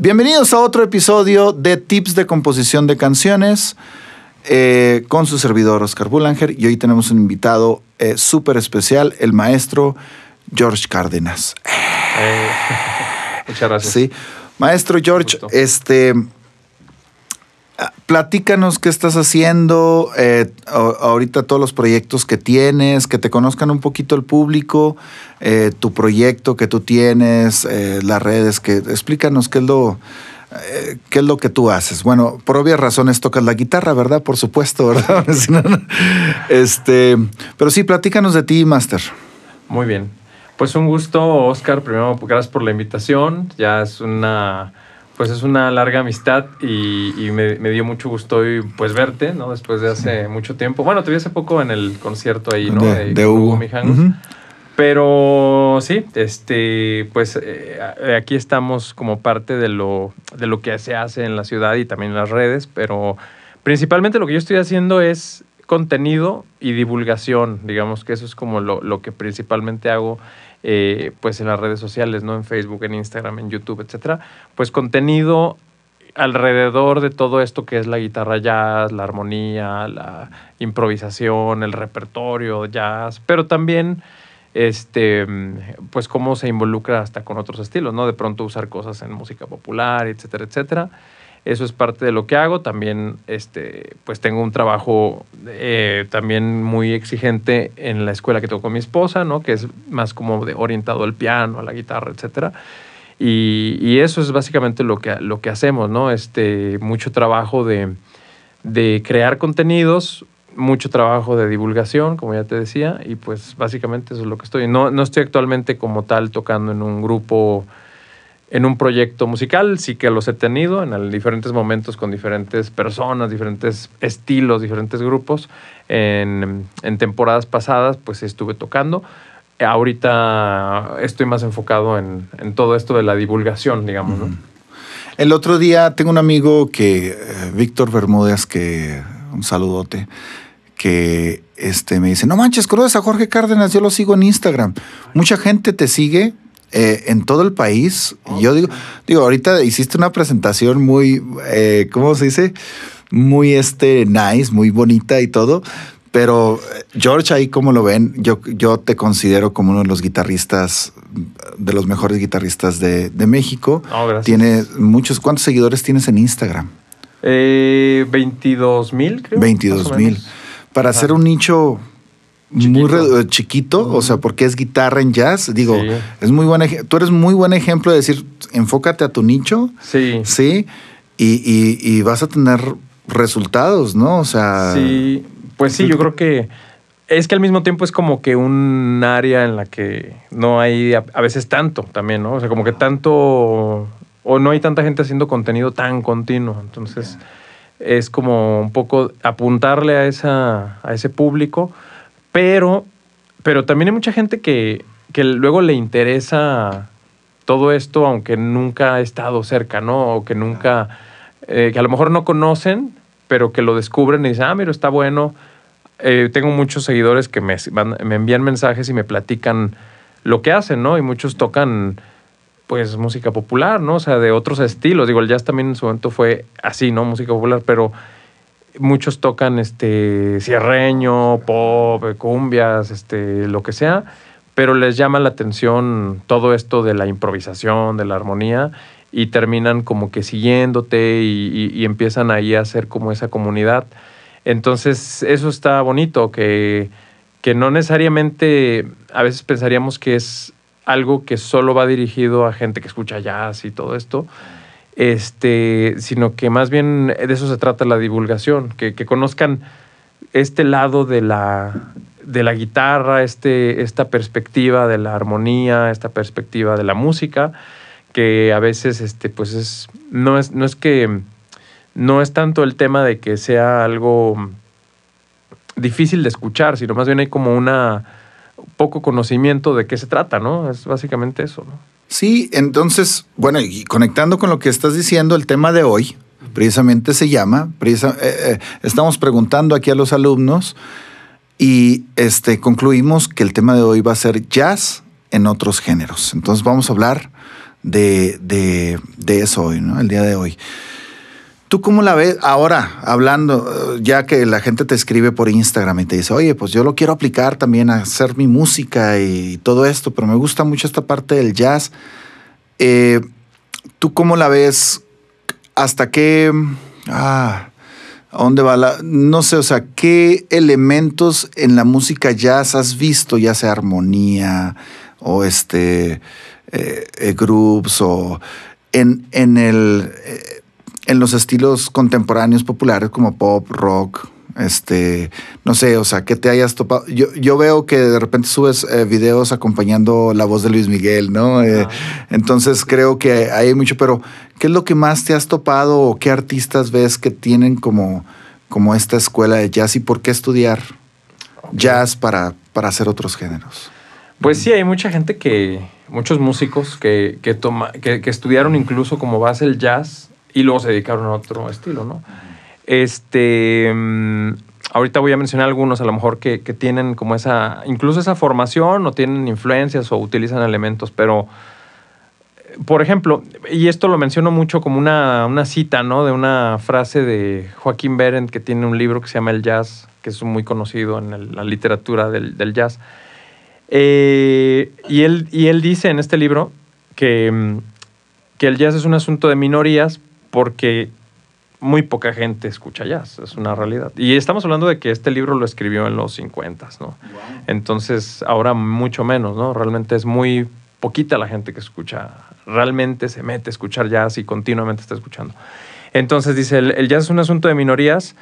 Bienvenidos a otro episodio de Tips de Composición de Canciones eh, con su servidor Oscar Bullanger y hoy tenemos un invitado eh, súper especial, el maestro George Cárdenas. Eh, muchas gracias. Sí. Maestro George, este, Platícanos qué estás haciendo, eh, ahorita todos los proyectos que tienes, que te conozcan un poquito el público, eh, tu proyecto que tú tienes, eh, las redes, que explícanos qué es lo... ¿Qué es lo que tú haces? Bueno, por obvias razones tocas la guitarra, ¿verdad? Por supuesto, ¿verdad? este, pero sí, platícanos de ti, Master. Muy bien. Pues un gusto, Oscar. Primero, gracias por la invitación. Ya es una, pues es una larga amistad y, me, dio mucho gusto hoy, pues verte, ¿no? Después de hace mucho tiempo. Bueno, te vi hace poco en el concierto ahí, ¿no? De, Hugo. Pero sí, este, pues eh, aquí estamos como parte de lo, de lo que se hace en la ciudad y también en las redes, pero principalmente lo que yo estoy haciendo es contenido y divulgación, digamos que eso es como lo, lo que principalmente hago eh, pues en las redes sociales, ¿no? En Facebook, en Instagram, en YouTube, etcétera, pues contenido alrededor de todo esto que es la guitarra jazz, la armonía, la improvisación, el repertorio jazz, pero también este pues cómo se involucra hasta con otros estilos, ¿no? De pronto usar cosas en música popular, etcétera, etcétera. Eso es parte de lo que hago. También, este, pues tengo un trabajo eh, también muy exigente en la escuela que tengo con mi esposa, ¿no? Que es más como de orientado al piano, a la guitarra, etcétera. Y, eso es básicamente lo que, lo que hacemos, ¿no? Este, mucho trabajo de, crear contenidos, mucho trabajo de divulgación, como ya te decía, y pues básicamente eso es lo que estoy. No, no estoy actualmente como tal tocando en un grupo en un proyecto musical, sí que los he tenido en diferentes momentos con diferentes personas, diferentes estilos, diferentes grupos. En, temporadas pasadas, pues estuve tocando. Ahorita estoy más enfocado en, todo esto de la divulgación, digamos. El otro día tengo un amigo que, eh, Víctor Bermúdez, que un saludote, que este, me dice, no manches, conoces a Jorge Cárdenas, yo lo sigo en Instagram. Mucha gente te sigue eh, en todo el país. Yo digo, digo, ahorita hiciste una presentación muy, eh, ¿cómo se dice? Muy este, nice, muy bonita y todo. Pero eh, George, ahí como lo ven, yo, yo te considero como uno de los guitarristas, de los mejores guitarristas de, de México. Oh, Tiene muchos, ¿cuántos seguidores tienes en Instagram? 22 mil, creo. 22 mil. Para hacer un nicho muy chiquito, o sea, porque es guitarra en jazz. Digo, es muy buen tú eres muy buen ejemplo de decir, enfócate a tu nicho. Sí. Sí. Y, y, vas a tener resultados, ¿no? O sea. Sí, pues sí, yo creo que. Es que al mismo tiempo es como que un área en la que no hay a, veces tanto también, ¿no? O sea, como que tanto. O no hay tanta gente haciendo contenido tan continuo. Entonces, es como un poco apuntarle a, esa, a ese público pero, pero también hay mucha gente que, luego le interesa todo esto, aunque nunca ha estado cerca, ¿no? O que nunca, eh, que a lo mejor no conocen, pero que lo descubren y dicen, ah, mira, está bueno. Eh, tengo muchos seguidores que me, me, envían mensajes y me platican lo que hacen, ¿no? Y muchos tocan, pues, música popular, ¿no? O sea, de otros estilos. Digo, el jazz también en su momento fue así, ¿no? Música popular, pero muchos tocan este cierreño, pop, cumbias, este, lo que sea, pero les llama la atención todo esto de la improvisación, de la armonía, y terminan como que siguiéndote y, empiezan ahí a hacer como esa comunidad. Entonces, eso está bonito, que, que no necesariamente a veces pensaríamos que es algo que solo va dirigido a gente que escucha jazz y todo esto, este, sino que más bien eh, de eso se trata la divulgación, que, que conozcan este lado de la, de la guitarra, este, esta perspectiva de la armonía, esta perspectiva de la música, que a veces este, pues es, no, es, no es que no es tanto el tema de que sea algo difícil de escuchar, sino más bien hay como una poco conocimiento de qué se trata, ¿no? Es básicamente eso, ¿no? Sí, entonces, bueno, y conectando con lo que estás diciendo, el tema de hoy precisamente se llama, eh, eh, estamos preguntando aquí a los alumnos y este, concluimos que el tema de hoy va a ser jazz en otros géneros. Entonces vamos a hablar de, de, de eso hoy, ¿no? El día de hoy. ¿Tú cómo la ves ahora, hablando, eh, ya que la gente te escribe por Instagram y te dice, oye, pues yo lo quiero aplicar también a hacer mi música y todo esto, pero me gusta mucho esta parte del jazz. Eh, ¿Tú cómo la ves? ¿Hasta qué... Ah, ¿A dónde va la.? No sé, o sea, ¿qué elementos en la música jazz has visto, ya sea armonía o este. Eh, groups o. En, el en los estilos contemporáneos populares como pop, rock, este, no sé, o sea, que te hayas topado. Yo, veo que de repente subes eh, videos acompañando la voz de Luis Miguel, ¿no? Ah. Eh, entonces creo que hay mucho, pero ¿qué es lo que más te has topado o qué artistas ves que tienen como, como esta escuela de jazz y por qué estudiar jazz para, para hacer otros géneros? Pues sí, hay mucha gente que, muchos músicos que, toma, que, que estudiaron incluso como base el jazz y luego se dedicaron a otro estilo, ¿no? Este, mm, ahorita voy a mencionar algunos a lo mejor que, tienen como esa, incluso esa formación o tienen influencias o utilizan elementos, pero por ejemplo, y esto lo menciono mucho como una, cita, ¿no? De una frase de Joaquín Berend, que tiene un libro que se llama El Jazz, que es muy conocido en la literatura del, jazz. Eh, y, él, y él dice en este libro que, mm, que el jazz es un asunto de minorías, porque muy poca gente escucha jazz, es una realidad. Y estamos hablando de que este libro lo escribió en los 50, ¿no? Entonces, ahora mucho menos, ¿no? Realmente es muy poquita la gente que escucha, realmente se mete a escuchar jazz y continuamente está escuchando. Entonces dice, el jazz es un asunto de minorías,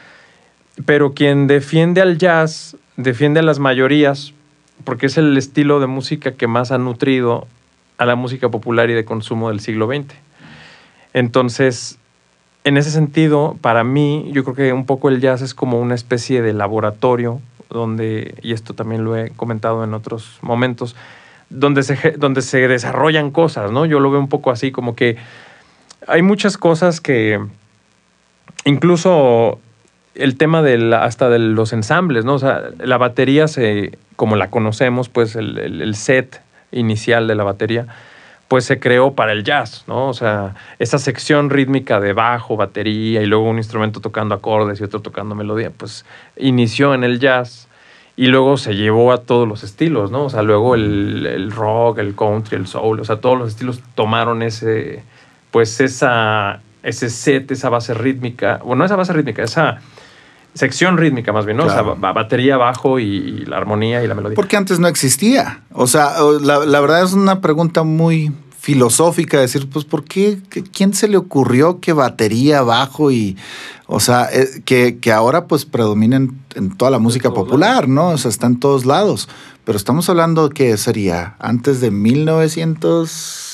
pero quien defiende al jazz, defiende a las mayorías, porque es el estilo de música que más ha nutrido a la música popular y de consumo del siglo XX. Entonces, en ese sentido, para mí, yo creo que un poco el jazz es como una especie de laboratorio donde, y esto también lo he comentado en otros momentos, donde se, donde se desarrollan cosas, ¿no? Yo lo veo un poco así, como que hay muchas cosas que, incluso el tema hasta de los ensambles, ¿no? O sea, la batería, se, como la conocemos, pues el set inicial de la batería, pues se creó para el jazz, ¿no? O sea, esa sección rítmica de bajo, batería y luego un instrumento tocando acordes y otro tocando melodía, pues inició en el jazz y luego se llevó a todos los estilos, ¿no? O sea, luego el, rock, el country, el soul, o sea, todos los estilos tomaron ese, pues esa, ese set, esa base rítmica, bueno, no esa base rítmica, esa sección rítmica más bien, ¿no? O sea, batería, bajo y, la armonía y la melodía. Porque antes no existía. O sea, la, verdad es una pregunta muy filosófica, decir, pues, ¿por qué? ¿Quién se le ocurrió que batería, bajo y, o sea, eh, que, que ahora pues predominen en toda la música popular, ¿no? O sea, está en todos lados. Pero estamos hablando que sería antes de 1900...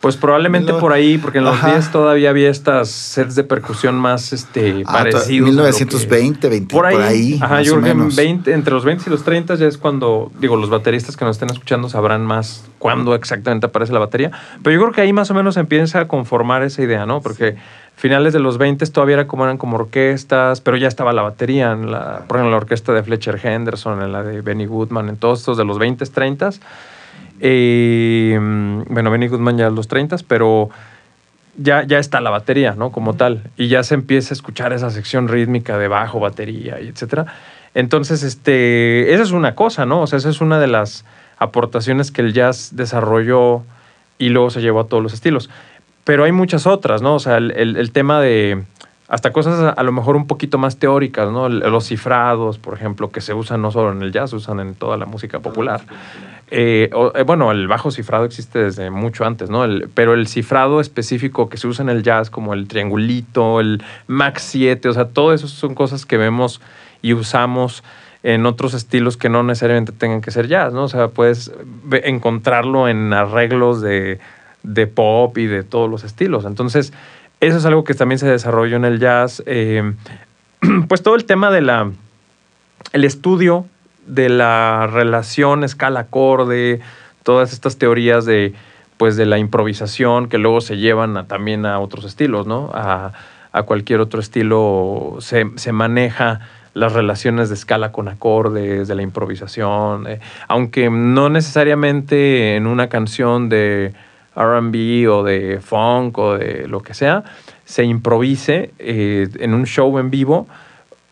Pues probablemente por ahí, porque en los 10 todavía había estas sets de percusión más este, ah, 1920, 20, por ahí. Ajá, yo creo en 20, entre los 20 y los 30 ya es cuando, digo, los bateristas que nos estén escuchando sabrán más cuándo exactamente aparece la batería. Pero yo creo que ahí más o menos empieza a conformar esa idea, ¿no? Porque finales de los 20 todavía era como, eran como orquestas, pero ya estaba la batería, por ejemplo, en la orquesta de Fletcher Henderson, en la de Benny Goodman, en todos estos de los 20, 30 Mm, bueno, Benny Guzmán ya a los 30, pero ya, ya está la batería, ¿no? Como tal. Y ya se empieza a escuchar esa sección rítmica de bajo, batería, y etcétera. Entonces, este, esa es una cosa, ¿no? O sea, esa es una de las aportaciones que el jazz desarrolló y luego se llevó a todos los estilos. Pero hay muchas otras, ¿no? O sea, el, el tema de hasta cosas a lo mejor un poquito más teóricas, ¿no? Los cifrados, por ejemplo, que se usan no solo en el jazz, se usan en toda la música popular. Eh, eh, bueno, el bajo cifrado existe desde mucho antes, ¿no? pero el cifrado específico que se usa en el jazz, como el triangulito, el Max 7, o sea, todo eso son cosas que vemos y usamos en otros estilos que no necesariamente tengan que ser jazz, ¿no? O sea, puedes encontrarlo en arreglos de, pop y de todos los estilos. Entonces, eso es algo que también se desarrolló en el jazz. Eh, pues todo el tema de la el estudio de la relación escala-acorde, todas estas teorías de, pues, de la improvisación que luego se llevan también a otros estilos, ¿no? A, cualquier otro estilo se, maneja las relaciones de escala con acordes, de la improvisación, eh, aunque no necesariamente en una canción de RB o de funk o de lo que sea, se improvise eh, en un show en vivo,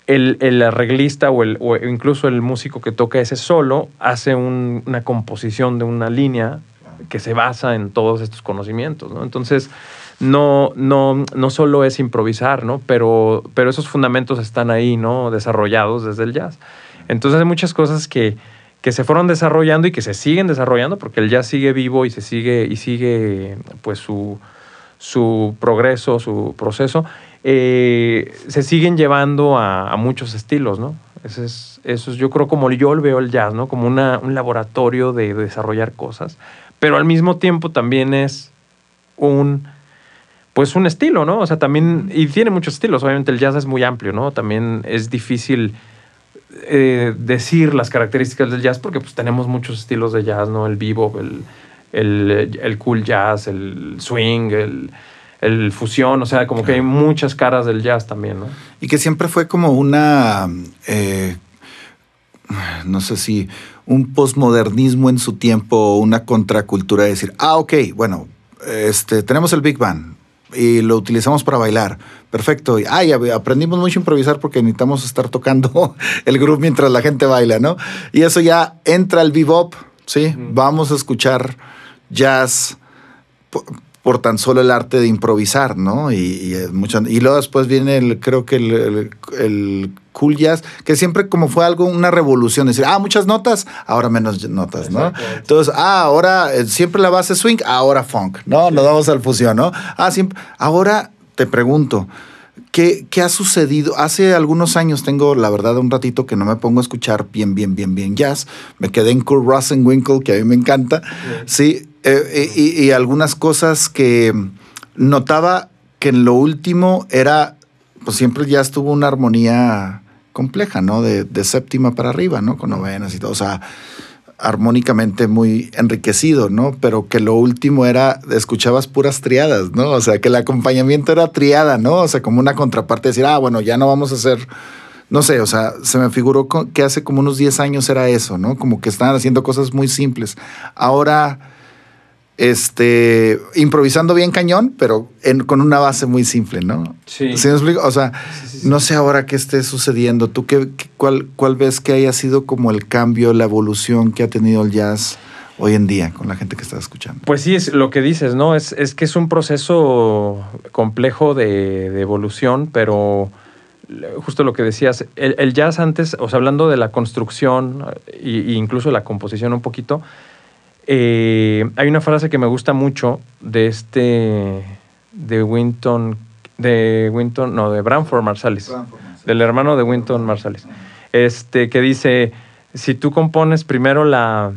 el, arreglista o, el, incluso el músico que toca ese solo hace una composición de una línea que se basa en todos estos conocimientos, Entonces, no, no, no solo es improvisar, ¿no? Pero, pero esos fundamentos están ahí, ¿no? Desarrollados desde el jazz. Entonces, hay muchas cosas que, que se fueron desarrollando y que se siguen desarrollando porque el jazz sigue vivo y se sigue, y sigue, pues, su, su progreso, su proceso. Eh, se siguen llevando a, muchos estilos, ¿no? Eso es, eso es, yo creo, como yo veo el jazz, ¿no? Como un laboratorio de, desarrollar cosas, pero al mismo tiempo también es un, pues un estilo, ¿no? O sea, también, y tiene muchos estilos, obviamente el jazz es muy amplio, ¿no? También es difícil eh, decir las características del jazz porque pues tenemos muchos estilos de jazz, ¿no? El vivo, el cool jazz, el swing, el el fusión, o sea, como que hay muchas caras del jazz también, ¿no? Y que siempre fue como una, eh, no sé si, un posmodernismo en su tiempo, una contracultura de decir, ah, ok, bueno, este, tenemos el Big Band y lo utilizamos para bailar. Perfecto. Y, ay, aprendimos mucho a improvisar porque necesitamos estar tocando el groove mientras la gente baila, ¿no? Y eso ya entra el bebop, ¿sí? Vamos a escuchar jazz por tan solo el arte de improvisar, ¿no? Y, mucho, y luego después viene, el, creo que el, el, cool jazz, que siempre como fue algo, una revolución, decir, ah, muchas notas, ahora menos notas, ¿no? Entonces, ah, ahora eh, siempre la base swing, ahora funk, ¿no? Nos vamos al fusión, ¿no? Ah, siempre, ahora te pregunto, ¿Qué, ha sucedido? Hace algunos años tengo, la verdad, un ratito que no me pongo a escuchar bien, bien, bien, bien jazz. Me quedé en Kurt Winkle que a mí me encanta. Sí, eh, eh, y, algunas cosas que notaba que en lo último era, pues siempre jazz tuvo una armonía compleja, ¿no? de séptima para arriba, ¿no? Con novenas y todo. O sea, armónicamente muy enriquecido, ¿no? Pero que lo último era, escuchabas puras triadas, ¿no? O sea, que el acompañamiento era triada, ¿no? O sea, como una contraparte, decir, ah, bueno, ya no vamos a hacer, no sé, o sea, se me figuró que hace como unos 10 años era eso, ¿no? Como que estaban haciendo cosas muy simples. Ahora este, improvisando bien cañón, pero con una base muy simple, ¿no? Sí. me explico? O sea, no sé ahora qué esté sucediendo. ¿Tú qué, cuál, cuál ves que haya sido como el cambio, la evolución que ha tenido el jazz hoy en día con la gente que está escuchando? Pues sí, es lo que dices, ¿no? Es, que es un proceso complejo de, evolución, pero justo lo que decías, el, jazz antes, o sea, hablando de la construcción e incluso la composición un poquito, eh, hay una frase que me gusta mucho de este, de Winton, de Winton, no, de Branford Marsalis, del hermano de Winton Marsalis, este, que dice, si tú compones primero la,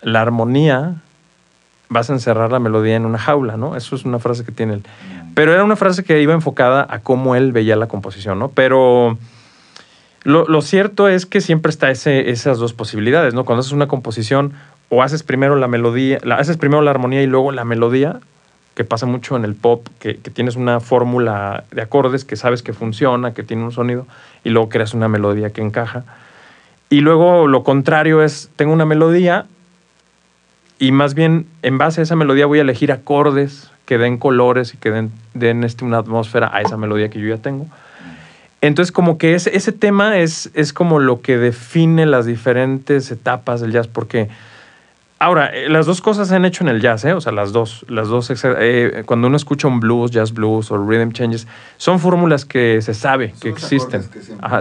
la armonía, vas a encerrar la melodía en una jaula, ¿no? Eso es una frase que tiene él. Pero era una frase que iba enfocada a cómo él veía la composición, ¿no? Pero lo, cierto es que siempre está ese, esas dos posibilidades, ¿no? Cuando haces una composición, o haces primero la melodía, haces primero la armonía y luego la melodía, que pasa mucho en el pop, que, tienes una fórmula de acordes que sabes que funciona, que tiene un sonido, y luego creas una melodía que encaja. Y luego lo contrario es, tengo una melodía y más bien en base a esa melodía voy a elegir acordes que den colores y que den, den este, una atmósfera a esa melodía que yo ya tengo. Entonces, como que ese, ese tema es, es como lo que define las diferentes etapas del jazz, porque Ahora, eh, las dos cosas se han hecho en el jazz, ¿eh? o sea, las dos, las dos, eh, cuando uno escucha un blues, jazz blues o rhythm changes, son fórmulas que se sabe que existen.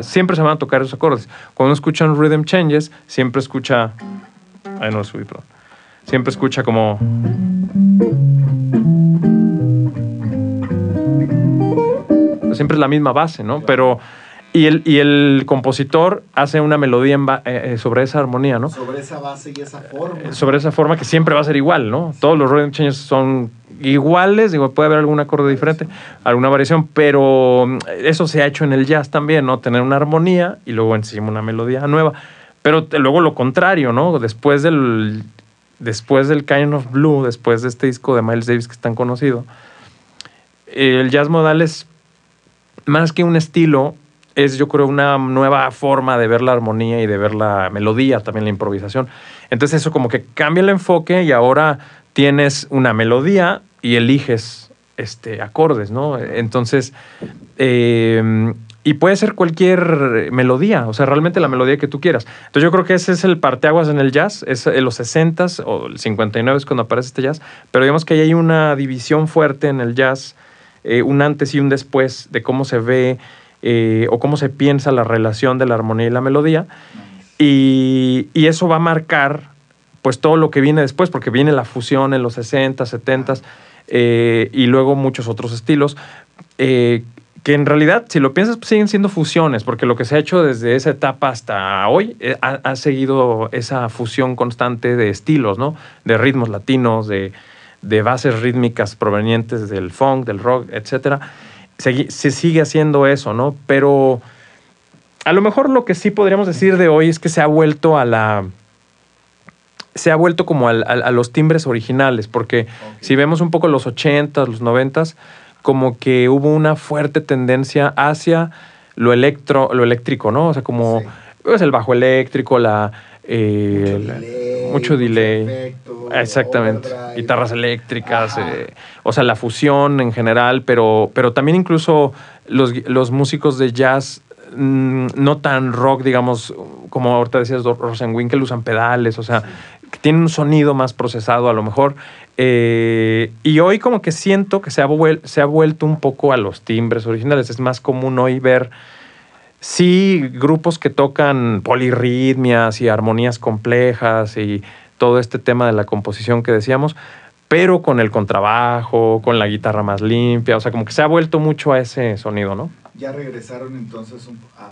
siempre... se van a tocar esos acordes. Cuando uno escucha un rhythm changes, siempre escucha, ay no lo subí, perdón, siempre escucha como siempre es la misma base, ¿no? Pero y el, el compositor hace una melodía eh, eh, sobre esa armonía, ¿no? Sobre esa base y esa forma. Eh, sobre esa forma que siempre va a ser igual, ¿no? Todos los Rolling Stones son iguales, digo, puede haber algún acorde diferente, alguna variación, pero mm, eso se ha hecho en el jazz también, ¿no? Tener una armonía y luego encima una melodía nueva. Pero luego lo contrario, ¿no? Después del, después del Kind of Blue, después de este disco de Miles Davis que es tan conocido, el jazz modal es más que un estilo, es yo creo una nueva forma de ver la armonía y de ver la melodía, también la improvisación. Entonces eso como que cambia el enfoque y ahora tienes una melodía y eliges este, acordes, ¿no? Entonces, em, y puede ser cualquier melodía, o sea, realmente la melodía que tú quieras. Entonces yo creo que ese es el parteaguas en el jazz, es en los 60s o el 59 es cuando aparece este jazz, pero digamos que ahí hay una división fuerte en el jazz, eh, un antes y un después de cómo se ve eh, o cómo se piensa la relación de la armonía y la melodía. Y, eso va a marcar pues todo lo que viene después, porque viene la fusión en los 60, 70 eh, y luego muchos otros estilos. Eh, que en realidad, si lo piensas, pues, siguen siendo fusiones, porque lo que se ha hecho desde esa etapa hasta hoy eh, ha, seguido esa fusión constante de estilos, ¿no? De ritmos latinos, de, bases rítmicas provenientes del funk, del rock, etcétera se, sigue haciendo eso, ¿no? Pero a lo mejor lo que sí podríamos decir de hoy es que se ha vuelto a la se ha vuelto como a, los timbres originales, porque si vemos un poco los 80s, los 90 como que hubo una fuerte tendencia hacia lo, electro, lo eléctrico, ¿no? O sea, como es pues, el bajo eléctrico, la, eh, mucho, delay, Exactamente. Guitarras eléctricas, eh, o sea, la fusión en general, pero, pero también incluso los, músicos de jazz mm, no tan rock, digamos, como ahorita decías, que usan pedales, o sea, que tienen un sonido más procesado a lo mejor. Eh, y hoy como que siento que se ha vuelto un poco a los timbres originales. Es más común hoy ver sí grupos que tocan polirritmias y armonías complejas y todo este tema de la composición que decíamos, pero con el contrabajo, con la guitarra más limpia, o sea, como que se ha vuelto mucho a ese sonido, ¿no? Ya regresaron entonces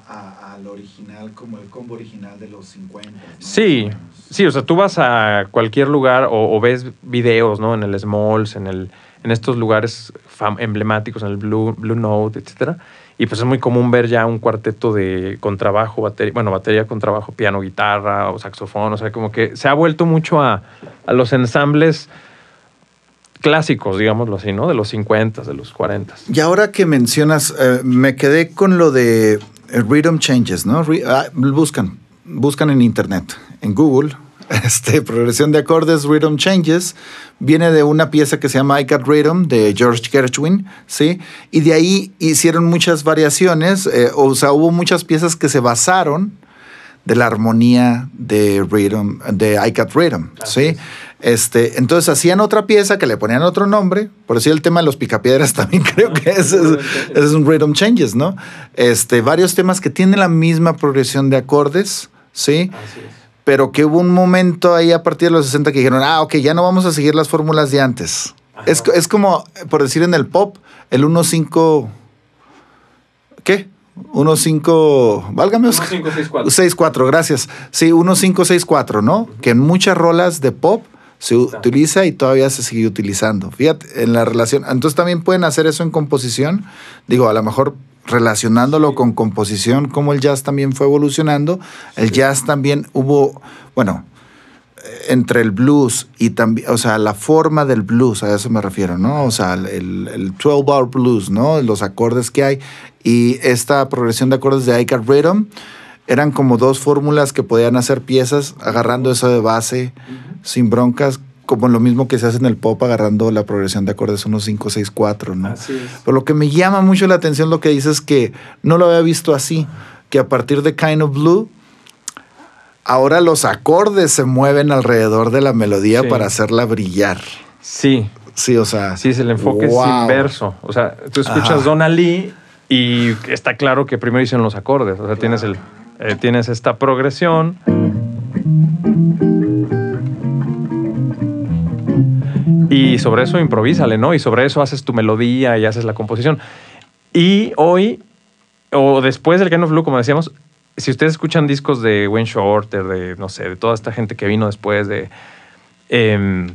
al original, como el combo original de los 50. Sí, sí, o sea, tú vas a cualquier lugar o, ves videos, ¿no? En el Smalls, en, el, estos lugares emblemáticos, en el Blue, Blue Note, etcétera y pues es muy común ver ya un cuarteto de contrabajo, batería, bueno, batería, con trabajo piano, guitarra o saxofón, o sea, como que se ha vuelto mucho a, los ensambles clásicos, digámoslo así, ¿no? De los 50, de los 40. Y ahora que mencionas, eh, me quedé con lo de eh, Rhythm Changes, ¿no? Ah, buscan, buscan en Internet, en Google, este, progresión de acordes, Rhythm Changes, viene de una pieza que se llama I Got Rhythm de George Gershwin, ¿sí? Y de ahí hicieron muchas variaciones, eh, o sea, hubo muchas piezas que se basaron de la armonía de Rhythm, de I Got Rhythm, ¿sí? Este, entonces hacían otra pieza que le ponían otro nombre, por decir el tema de los picapiedras también creo que es, es, un Rhythm Changes, ¿no? Este, varios temas que tienen la misma progresión de acordes, ¿sí? pero que hubo un momento ahí a partir de los 60 que dijeron, ah, ok, ya no vamos a seguir las fórmulas de antes. Es, como, por decir en el pop, el 1-5... ¿Qué? 1-5, válgame 1-5-6-4. gracias. Sí, 1-5-6-4, ¿no? Que en muchas rolas de pop se utiliza y todavía se sigue utilizando. Fíjate, en la relación. Entonces también pueden hacer eso en composición. Digo, a lo mejor relacionándolo con composición, como el jazz también fue evolucionando. El jazz también hubo, bueno, entre el blues y también, o sea, la forma del blues, a eso me refiero, ¿no? O sea, el, 12-bar blues, ¿no? Los acordes que hay y esta progresión de acordes de Icar Rhythm eran como dos fórmulas que podían hacer piezas agarrando eso de base sin broncas como lo mismo que se hace en el pop agarrando la progresión de acordes 1, 5, 6, 4, ¿no? Pero lo que me llama mucho la atención lo que dices es que no lo había visto así, que a partir de Kind of Blue ahora los acordes se mueven alrededor de la melodía para hacerla brillar. Sí. Sí, o sea. Sí, el enfoque inverso. O sea, tú escuchas Don Donna Lee y está claro que primero dicen los acordes. O sea, tienes, el, eh, tienes esta progresión. Y sobre eso improvísale, ¿no? Y sobre eso haces tu melodía y haces la composición. Y hoy, o después del Gano of como decíamos, si ustedes escuchan discos de Wayne Shorter, de, no sé, de toda esta gente que vino después de... Em,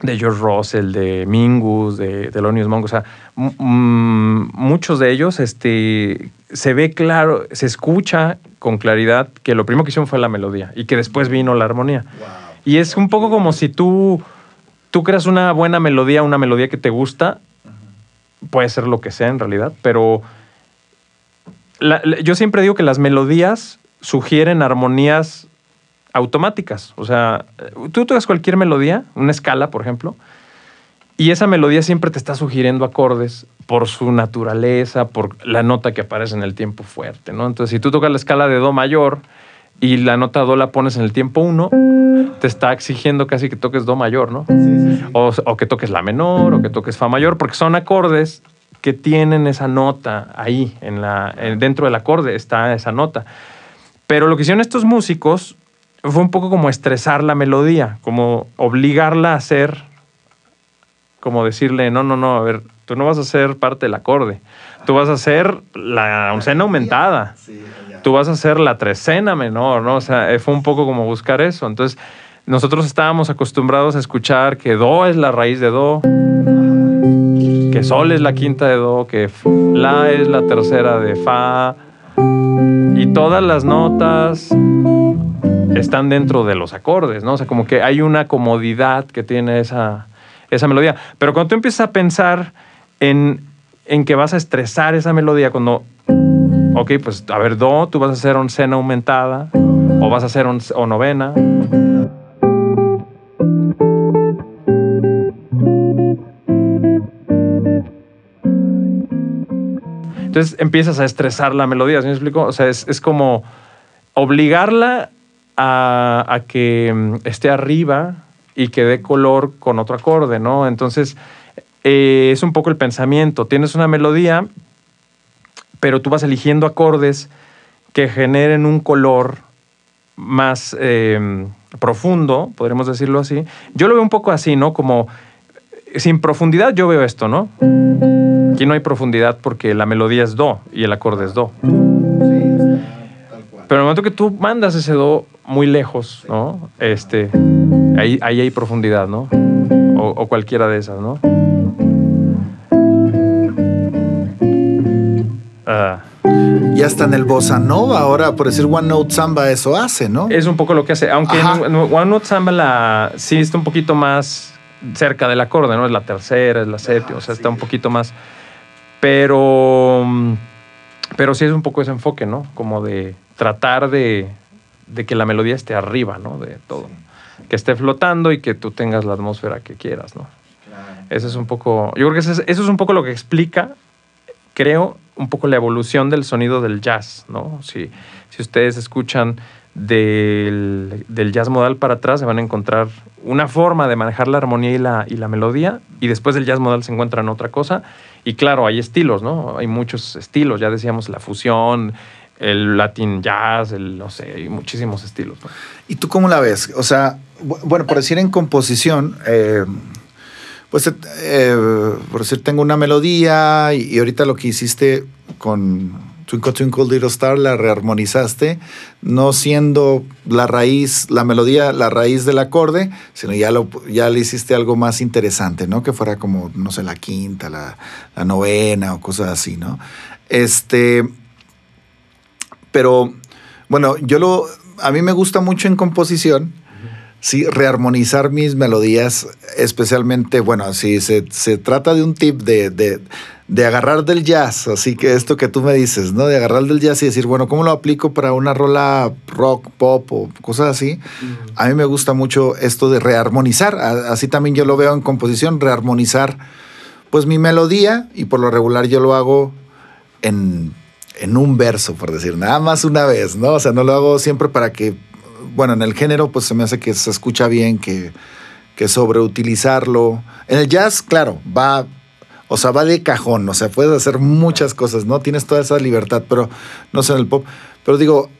de George Russell, de Mingus, de Lonius Monk, o sea, muchos de ellos, este, se ve claro, se escucha con claridad que lo primero que hicieron fue la melodía y que después vino la armonía. Y es un poco como si tú tú creas una buena melodía, una melodía que te gusta, puede ser lo que sea en realidad, pero yo siempre digo que las melodías sugieren armonías automáticas. O sea, eh, tú tocas cualquier melodía, una escala, por ejemplo, y esa melodía siempre te está sugiriendo acordes por su naturaleza, por la nota que aparece en el tiempo fuerte, ¿no? Entonces, si tú tocas la escala de Do mayor y la nota Do la pones en el tiempo 1, te está exigiendo casi que toques Do mayor, ¿no? O, que toques la menor, o que toques fa mayor, porque son acordes que tienen esa nota ahí, en la, dentro del acorde está esa nota. Pero lo que hicieron estos músicos fue un poco como estresar la melodía, como obligarla a hacer, como decirle, no, no, no, a ver, tú no vas a ser parte del acorde, tú vas a ser la oncena aumentada, tú vas a ser la trecena menor, ¿no? O sea, eh, fue un poco como buscar eso. Entonces, nosotros estábamos acostumbrados a escuchar que do es la raíz de do, que sol es la quinta de do, que la es la tercera de fa, y todas las notas están dentro de los acordes, ¿no? O sea, como que hay una comodidad que tiene esa, melodía. Pero cuando tú empiezas a pensar en, que vas a estresar esa melodía, cuando, ok, pues a ver, do, tú vas a hacer oncena aumentada, o vas a hacer un o novena, Entonces empiezas a estresar la melodía, ¿sí me explico? O sea, es, como obligarla a, que mm, esté arriba y que dé color con otro acorde, ¿no? Entonces eh, es un poco el pensamiento. Tienes una melodía, pero tú vas eligiendo acordes que generen un color más eh, profundo, podríamos decirlo así. Yo lo veo un poco así, ¿no? Como sin profundidad yo veo esto, ¿no? Aquí no hay profundidad porque la melodía es do y el acorde es do. Pero en el momento que tú mandas ese do muy lejos, ¿no? Este, ahí, ahí hay profundidad, ¿no? O, cualquiera de esas, ¿no? Ah. Ya está en el bossa nova ahora, por decir One Note Samba, eso hace, ¿no? Es un poco lo que hace, aunque One Note Samba la, sí está un poquito más cerca del acorde, ¿no? Es la tercera, es la séptima, o sea, está un poquito más. Pero, mm, pero sí es un poco ese enfoque, ¿no? Como de tratar de, que la melodía esté arriba, ¿no? De todo. Que esté flotando y que tú tengas la atmósfera que quieras, ¿no? Eso es un poco, yo creo que eso es, un poco lo que explica, creo, un poco la evolución del sonido del jazz, ¿no? Si, si ustedes escuchan del, jazz modal para atrás se van a encontrar una forma de manejar la armonía y la, y la melodía, y después del jazz modal se encuentran otra cosa. Y claro, hay estilos, ¿no? Hay muchos estilos, ya decíamos la fusión, el latin jazz, el no sé, hay muchísimos estilos. ¿Y tú cómo la ves? O sea, bueno, por decir en composición, eh, pues eh, eh, por decir, tengo una melodía y ahorita lo que hiciste con Twinkle Twinkle Little Star la rearmonizaste, no siendo la raíz, la melodía, la raíz del acorde, sino ya, ya le hiciste algo más interesante, ¿no? Que fuera como, no sé, la quinta, la, la novena o cosas así, ¿no? Este, pero bueno, yo lo, a mí me gusta mucho en composición sí, rearmonizar mis melodías, especialmente, bueno, si se, trata de un tip de, agarrar del jazz, así que esto que tú me dices, ¿no? De agarrar del jazz y decir, bueno, ¿cómo lo aplico para una rola rock, pop o cosas así? A mí me gusta mucho esto de rearmonizar, así también yo lo veo en composición, rearmonizar pues mi melodía y por lo regular yo lo hago en en un verso, por decir, nada más una vez, ¿no? O sea, no lo hago siempre para que bueno, en el género pues se me hace que se escucha bien, que, que sobreutilizarlo. En el jazz, claro, va, o sea, va de cajón, o sea, puedes hacer muchas cosas, ¿no? Tienes toda esa libertad, pero no sé en el pop. Pero digo,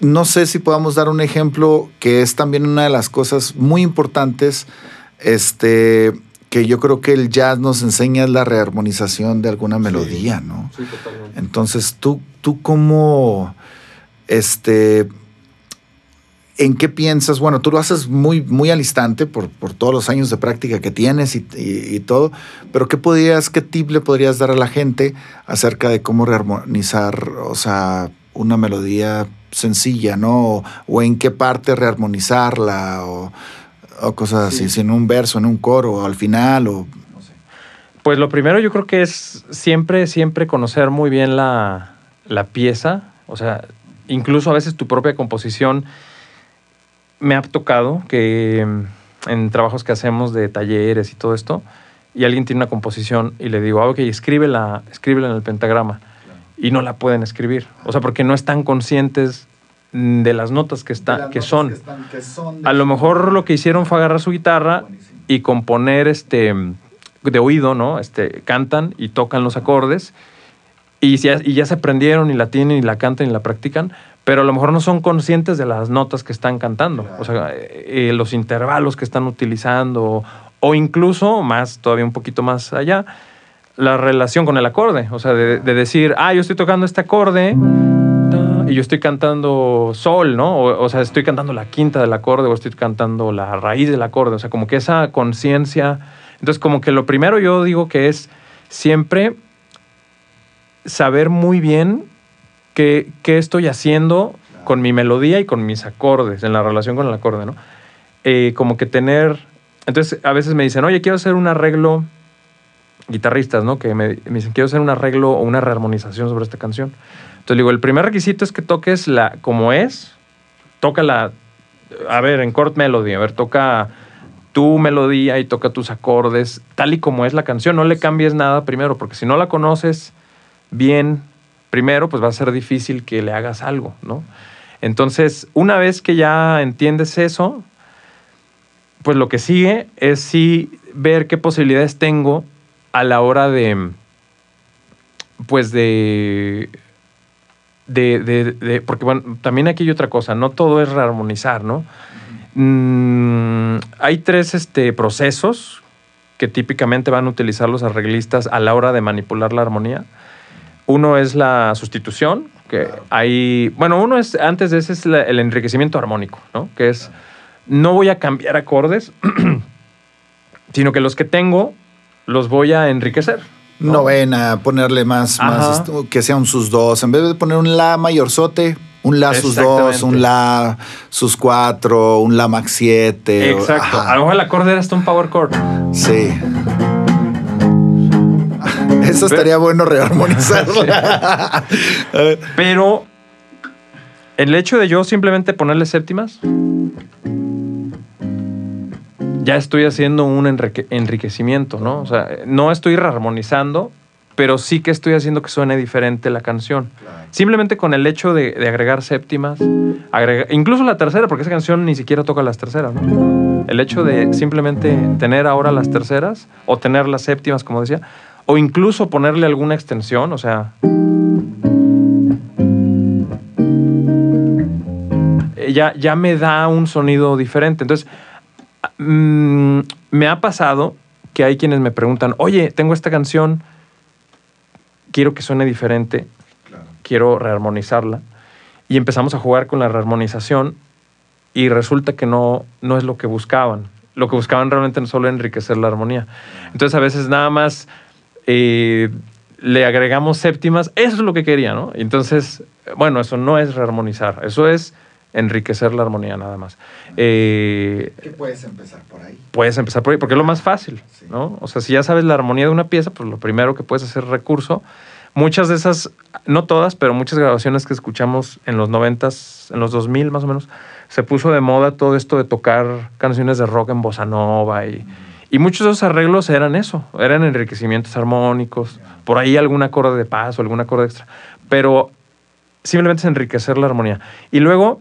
no sé si podamos dar un ejemplo que es también una de las cosas muy importantes, este, que yo creo que el jazz nos enseña la rearmonización de alguna melodía, ¿no? Sí, totalmente. Entonces, tú, tú cómo, este, ¿En qué piensas? Bueno, tú lo haces muy, muy al instante por, todos los años de práctica que tienes y, todo, pero ¿qué podrías, qué tip le podrías dar a la gente acerca de cómo rearmonizar, o sea, una melodía sencilla, ¿no? O, en qué parte rearmonizarla, o, cosas así, en un verso, en un coro, o al final, o... Pues lo primero yo creo que es siempre, siempre conocer muy bien la, la pieza, o sea, incluso a veces tu propia composición me ha tocado que mm, en trabajos que hacemos de talleres y todo esto, y alguien tiene una composición y le digo, ah, ok, escríbela, escríbela en el pentagrama. Y no la pueden escribir. O sea, porque no están conscientes de las notas que, está, que, son. A lo mejor lo que hicieron fue agarrar su guitarra y componer este de oído, ¿no? Este, cantan y tocan los acordes. Y ya, y ya se aprendieron y la tienen y la cantan y la practican, pero a lo mejor no son conscientes de las notas que están cantando, o sea, eh, eh, los intervalos que están utilizando, o incluso más, todavía un poquito más allá, la relación con el acorde, o sea, de, decir, ah, yo estoy tocando este acorde y yo estoy cantando sol, ¿no? O, o, sea, estoy cantando la quinta del acorde o estoy cantando la raíz del acorde, o sea, como que esa conciencia. Entonces, como que lo primero yo digo que es siempre saber muy bien ¿Qué, estoy haciendo con mi melodía y con mis acordes, en la relación con el acorde, ¿no? Eh, como que tener... Entonces, a veces me dicen, oye, quiero hacer un arreglo, guitarristas, ¿no? Que me, dicen, quiero hacer un arreglo o una rearmonización sobre esta canción. Entonces, digo, el primer requisito es que toques la como es, toca la, a ver, en chord melody, a ver, toca tu melodía y toca tus acordes, tal y como es la canción. No le cambies nada primero, porque si no la conoces bien, primero, pues va a ser difícil que le hagas algo, ¿no? Entonces, una vez que ya entiendes eso, pues lo que sigue es sí ver qué posibilidades tengo a la hora de, pues de, de, de, porque bueno, también aquí hay otra cosa, no todo es armonizar, ¿no? Mm, hay tres este, procesos que típicamente van a utilizar los arreglistas a la hora de manipular la armonía. Uno es la sustitución, que hay, bueno, uno es, antes de ese es el enriquecimiento armónico, ¿no? Que es, no voy a cambiar acordes, sino que los que tengo los voy a enriquecer. ¿no? Novena, ponerle más, más, que sea un sus dos, en vez de poner un la mayorzote, un la sus dos, un la sus cuatro, un la max 7. Exacto. O, a lo mejor el acorde era hasta un power chord. Sí. Eso estaría bueno rearmonizarlo, Pero el hecho de yo simplemente ponerle séptimas, ya estoy haciendo un enriquecimiento, ¿no? O sea, no estoy rearmonizando, pero sí que estoy haciendo que suene diferente la canción. Simplemente con el hecho de, agregar séptimas, incluso la tercera, porque esa canción ni siquiera toca las terceras, ¿no? El hecho de simplemente tener ahora las terceras o tener las séptimas, como decía, o incluso ponerle alguna extensión, o sea... Eh, ya, ya me da un sonido diferente. Entonces, mm, me ha pasado que hay quienes me preguntan, oye, tengo esta canción, quiero que suene diferente, quiero rearmonizarla. Y empezamos a jugar con la rearmonización y resulta que no, no es lo que buscaban. Lo que buscaban realmente no solo enriquecer la armonía. Entonces a veces nada más eh, le agregamos séptimas, eso es lo que quería, ¿no? Entonces, bueno, eso no es rearmonizar, eso es enriquecer la armonía nada más. Eh, ¿Qué puedes empezar por ahí? Puedes empezar por ahí, porque es lo más fácil, ¿no? O sea, si ya sabes la armonía de una pieza, pues lo primero que puedes hacer es recurso. Muchas de esas, no todas, pero muchas grabaciones que escuchamos en los 90, en los 2000 más o menos, se puso de moda todo esto de tocar canciones de rock en bossa nova y... Y muchos de esos arreglos eran eso, eran enriquecimientos armónicos, por ahí algún acorde de o algún acorde extra, pero simplemente es enriquecer la armonía. Y luego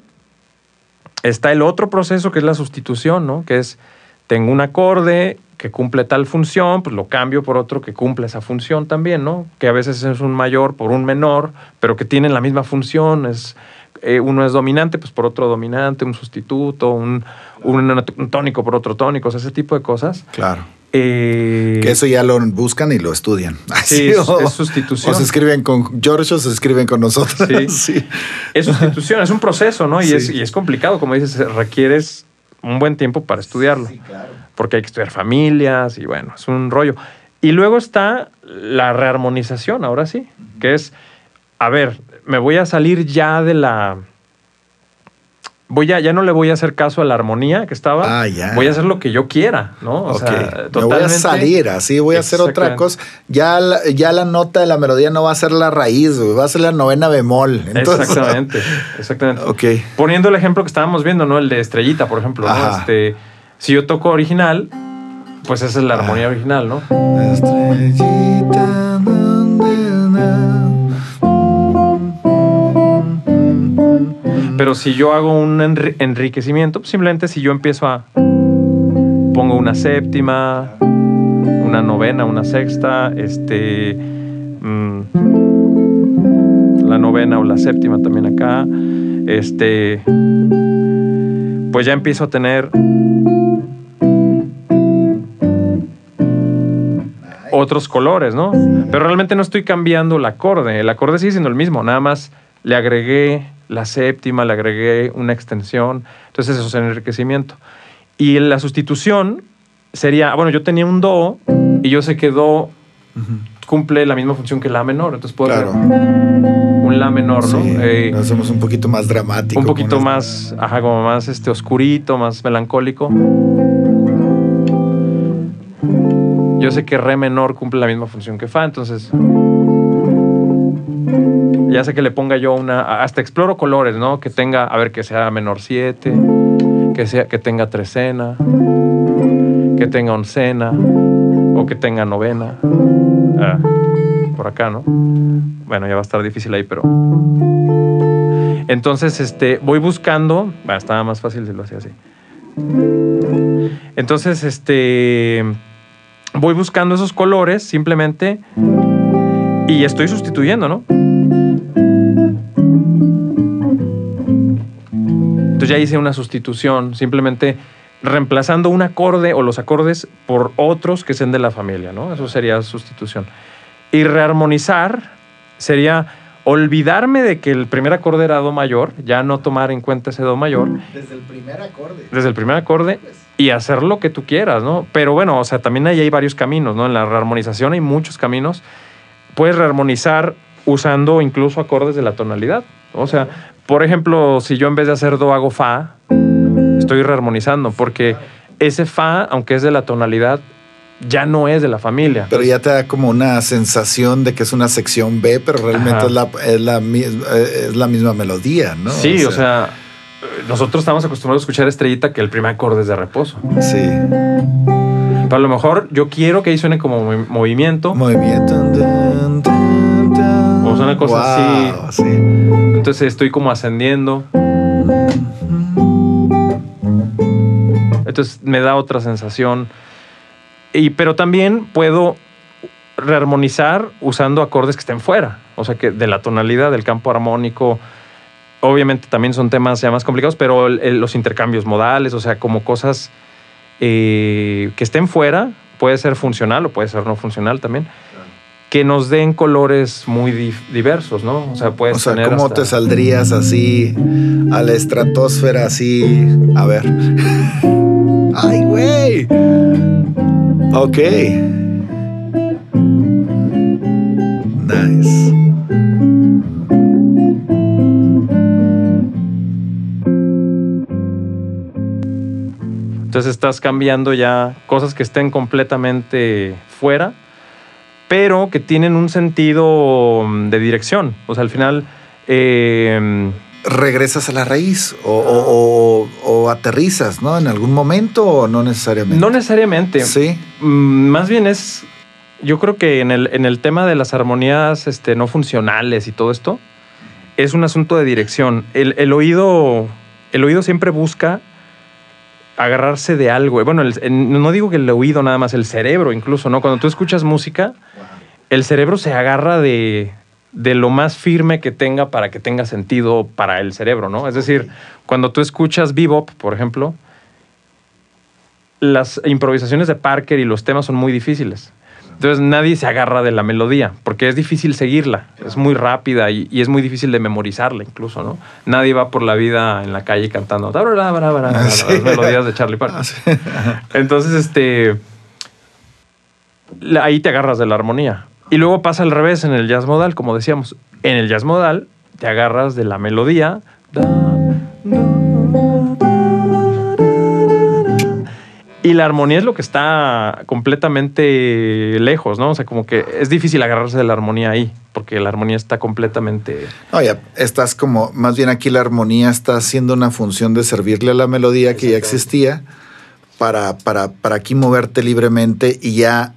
está el otro proceso que es la sustitución, ¿no? Que es, tengo un acorde que cumple tal función, pues lo cambio por otro que cumple esa función también, ¿no? Que a veces es un mayor por un menor, pero que tienen la misma función, es eh, uno es dominante, pues por otro dominante, un sustituto, un, tónico por otro tónico, o ese tipo de cosas. Claro. Eh, que eso ya lo buscan y lo estudian. Sí, es, sustitución. O se escriben con George o se escriben con nosotros. Sí. sí. Es sustitución, es un proceso, ¿no? Y, es, y es complicado, como dices, requieres un buen tiempo para estudiarlo. claro. Porque hay que estudiar familias y bueno, es un rollo. Y luego está la rearmonización, ahora sí, que es, a ver, me voy a salir ya de la... Voy a, ya no le voy a hacer caso a la armonía que estaba. Ah, voy a hacer lo que yo quiera, ¿no? O sea, totalmente... Me voy a salir, así voy a hacer otra cosa. Ya la, ya la nota de la melodía no va a ser la raíz, va a ser la novena bemol. Exactamente, exactamente. Okay. Poniendo el ejemplo que estábamos viendo, ¿no? El de Estrellita, por ejemplo. Este, si yo toco original, pues esa es la armonía ah. original, ¿no? Estrellita, Pero si yo hago un enriquecimiento, pues simplemente si yo empiezo a... Pongo una séptima, una novena, una sexta, este... Mm, la novena o la séptima también acá. Este... Pues ya empiezo a tener otros colores, ¿no? Pero realmente no estoy cambiando el acorde. El acorde sigue siendo el mismo, nada más le agregué la séptima le agregué una extensión. Entonces eso es enriquecimiento. Y la sustitución sería, ah, bueno, yo tenía un do y yo sé que do cumple la misma función que la menor, entonces puedo un la menor, ¿no? Eh, hacemos un poquito más dramático. Un poquito más, este ajá, como más este, oscurito, más melancólico. Yo sé que re menor cumple la misma función que fa, entonces... Ya sé que le ponga yo una, hasta exploro colores, ¿no? Que tenga, a ver, que sea menor 7, que, sea, que tenga trecena, que tenga oncena o que tenga novena. Ah, por acá, ¿no? Bueno, ya va a estar difícil ahí, pero... Entonces, este, voy buscando, bueno, estaba más fácil si lo hacía así. Entonces, este, voy buscando esos colores simplemente y estoy sustituyendo, ¿no? Entonces ya hice una sustitución, simplemente reemplazando un acorde o los acordes por otros que sean de la familia, ¿no? Eso sería sustitución. Y rearmonizar sería olvidarme de que el primer acorde era do mayor, ya no tomar en cuenta ese do mayor. Desde el primer acorde. Desde el primer acorde pues. y hacer lo que tú quieras, ¿no? Pero bueno, o sea, también ahí hay varios caminos, ¿no? En la rearmonización hay muchos caminos. Puedes rearmonizar usando incluso acordes de la tonalidad. O sea, por ejemplo, si yo en vez de hacer do hago fa, estoy rearmonizando, porque ese fa, aunque es de la tonalidad, ya no es de la familia. Pero ya te da como una sensación de que es una sección B, pero realmente es la, misma melodía, ¿no? Sí, o sea, nosotros estamos acostumbrados a escuchar estrellita que el primer acorde es de reposo. Sí. Pero a lo mejor yo quiero que ahí suene como movimiento. Movimiento. O suena una cosa así. Entonces estoy como ascendiendo. Entonces me da otra sensación. Y, pero también puedo rearmonizar usando acordes que estén fuera, o sea, que de la tonalidad, del campo armónico. Obviamente también son temas ya más complicados, pero los intercambios modales, o sea, como cosas eh, que estén fuera, puede ser funcional o puede ser no funcional también que nos den colores muy diversos, ¿no? O sea, puedes O sea, ¿cómo te saldrías así a la estratosfera así? A ver. ¡Ay, güey! Ok. Nice. Entonces estás cambiando ya cosas que estén completamente fuera pero que tienen un sentido mm, de dirección. O sea, al final... Em, regresas a la raíz o, aterrizas, ¿no? En algún momento o no necesariamente. No necesariamente. Sí. Mm, más bien es, yo creo que en el, en el tema de las armonías este, no funcionales y todo esto, es un asunto de dirección. El, oído, el oído siempre busca agarrarse de algo. Bueno, no digo que el oído nada más, el cerebro incluso, ¿no? Cuando tú escuchas música, el cerebro se agarra de, de lo más firme que tenga para que tenga sentido para el cerebro, ¿no? Es decir, cuando tú escuchas bebop, por ejemplo, las improvisaciones de Parker y los temas son muy difíciles. Entonces nadie se agarra de la melodía, porque es difícil seguirla, es muy rápida y, es muy difícil de memorizarla incluso, ¿no? Nadie va por la vida en la calle cantando las melodías de Charlie Parker. Ah, Entonces, este, ahí te agarras de la armonía. Y luego pasa al revés en el jazz modal, como decíamos. En el jazz modal te agarras de la melodía. Y la armonía es lo que está completamente lejos, ¿no? O sea, como que es difícil agarrarse de la armonía ahí, porque la armonía está completamente... Oye, estás como, más bien aquí la armonía está haciendo una función de servirle a la melodía que ya existía para, para, para aquí moverte libremente y ya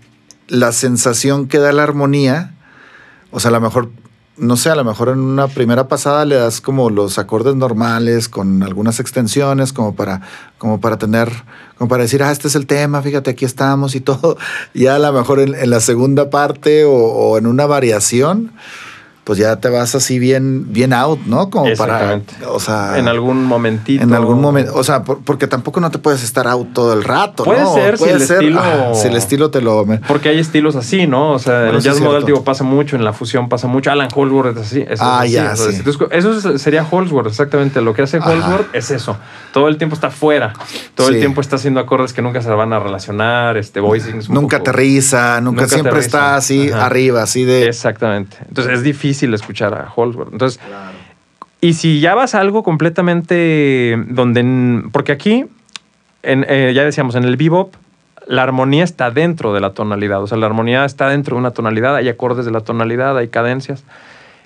la sensación que da la armonía, o sea, a lo mejor no sé, a lo mejor en una primera pasada le das como los acordes normales con algunas extensiones como para, como para tener, como para decir, ah, este es el tema, fíjate, aquí estamos y todo. Ya a lo mejor en, la segunda parte o, o en una variación, pues ya te vas así bien, bien out, ¿no? Como para, o sea, en algún momentito, en algún momento, o sea, porque tampoco no te puedes estar out todo el rato, puede ser, si el ser, estilo, ah, si el estilo te lo, porque hay estilos así, ¿no? O sea, el jazz modal pasa mucho, en la fusión pasa mucho, Alan Holdsworth es así, ah, eso ah, ya, eso sería Holdsworth, exactamente, lo que hace Holdsworth es eso, todo el tiempo está afuera todo el tiempo está haciendo acordes que nunca se van a relacionar, este voicings, nunca aterriza, nunca, siempre está así arriba, así de, exactamente, entonces es difícil escuchar a Holsworth. Entonces, y si ya vas a algo completamente donde. Porque aquí, eh, ya decíamos, en el bebop, la armonía está dentro de la tonalidad. O sea, la armonía está dentro de una tonalidad, hay acordes de la tonalidad, hay cadencias.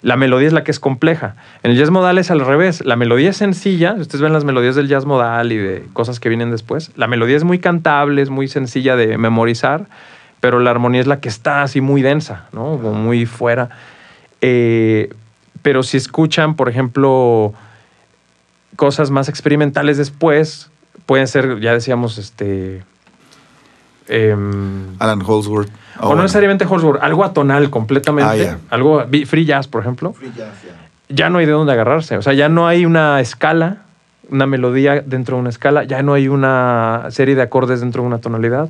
La melodía es la que es compleja. En el jazz modal es al revés. La melodía es sencilla. Ustedes ven las melodías del jazz modal y de cosas que vienen después. La melodía es muy cantable, es muy sencilla de memorizar, pero la armonía es la que está así muy densa, ¿no? muy fuera. Eh, pero si escuchan, por ejemplo, cosas más experimentales después, pueden ser, ya decíamos, este... Em, Alan Holdsworth. o no necesariamente Holdsworth, algo atonal completamente. Ah, algo free jazz, por ejemplo. Ya no hay de dónde agarrarse. O sea, ya no hay una escala, una melodía dentro de una escala, ya no hay una serie de acordes dentro de una tonalidad.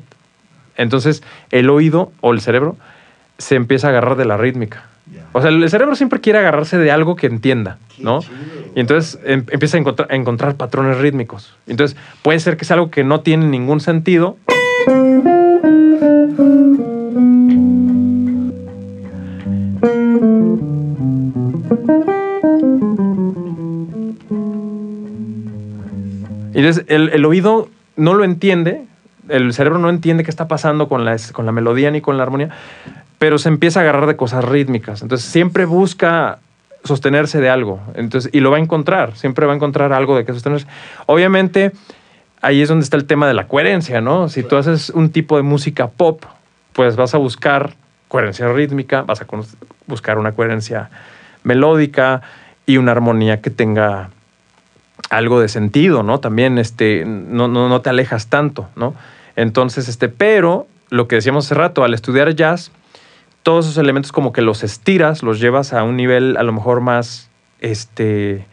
Entonces, el oído o el cerebro se empieza a agarrar de la rítmica. O sea, el cerebro siempre quiere agarrarse de algo que entienda, ¿no? y entonces em, empieza a, encontrar, patrones rítmicos. Entonces, puede ser que es algo que no tiene ningún sentido. Y entonces el, oído no lo entiende, el cerebro no entiende qué está pasando con la, con la melodía ni con la armonía pero se empieza a agarrar de cosas rítmicas. Entonces siempre busca sostenerse de algo. Entonces, y lo va a encontrar, siempre va a encontrar algo de que sostenerse. Obviamente, ahí es donde está el tema de la coherencia, ¿no? Si tú haces un tipo de música pop, pues vas a buscar coherencia rítmica, vas a buscar una coherencia melódica y una armonía que tenga algo de sentido, ¿no? También este, no, no, no te alejas tanto, ¿no? Entonces, este, pero lo que decíamos hace rato, al estudiar jazz, todos esos elementos como que los estiras, los llevas a un nivel a lo mejor más, este,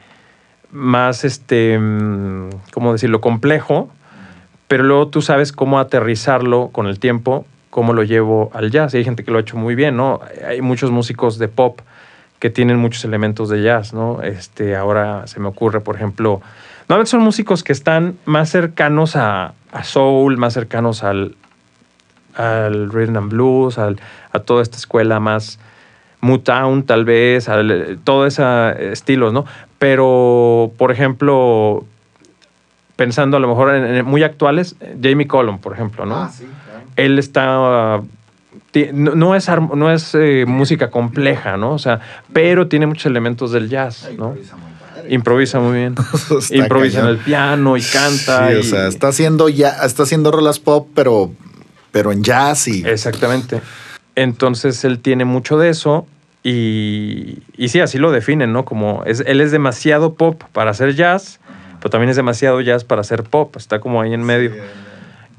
más, este, mm, ¿cómo decirlo?, complejo, pero luego tú sabes cómo aterrizarlo con el tiempo, cómo lo llevo al jazz. Y hay gente que lo ha hecho muy bien, ¿no? Hay muchos músicos de pop que tienen muchos elementos de jazz, ¿no? Este, ahora se me ocurre, por ejemplo, normalmente son músicos que están más cercanos a, a soul, más cercanos al, al rhythm and blues, a toda esta escuela más mutown tal vez, al, todo ese estilo, ¿no? Pero, por ejemplo, pensando a lo mejor en, muy actuales, Jamie Collum, por ejemplo, ¿no? Ah, sí, Él está... No, es, no es eh, música compleja, ¿no? O sea, pero tiene muchos elementos del jazz, ¿no? Improvisa muy bien. Improvisa en el piano y canta. Sí, O sea, está haciendo ya, está haciendo rolas pop, pero pero en jazz y... Exactamente. Entonces él tiene mucho de eso y, y sí, así lo definen, ¿no? Como es, él es demasiado pop para hacer jazz, pero también es demasiado jazz para hacer pop, está como ahí en medio. Eh,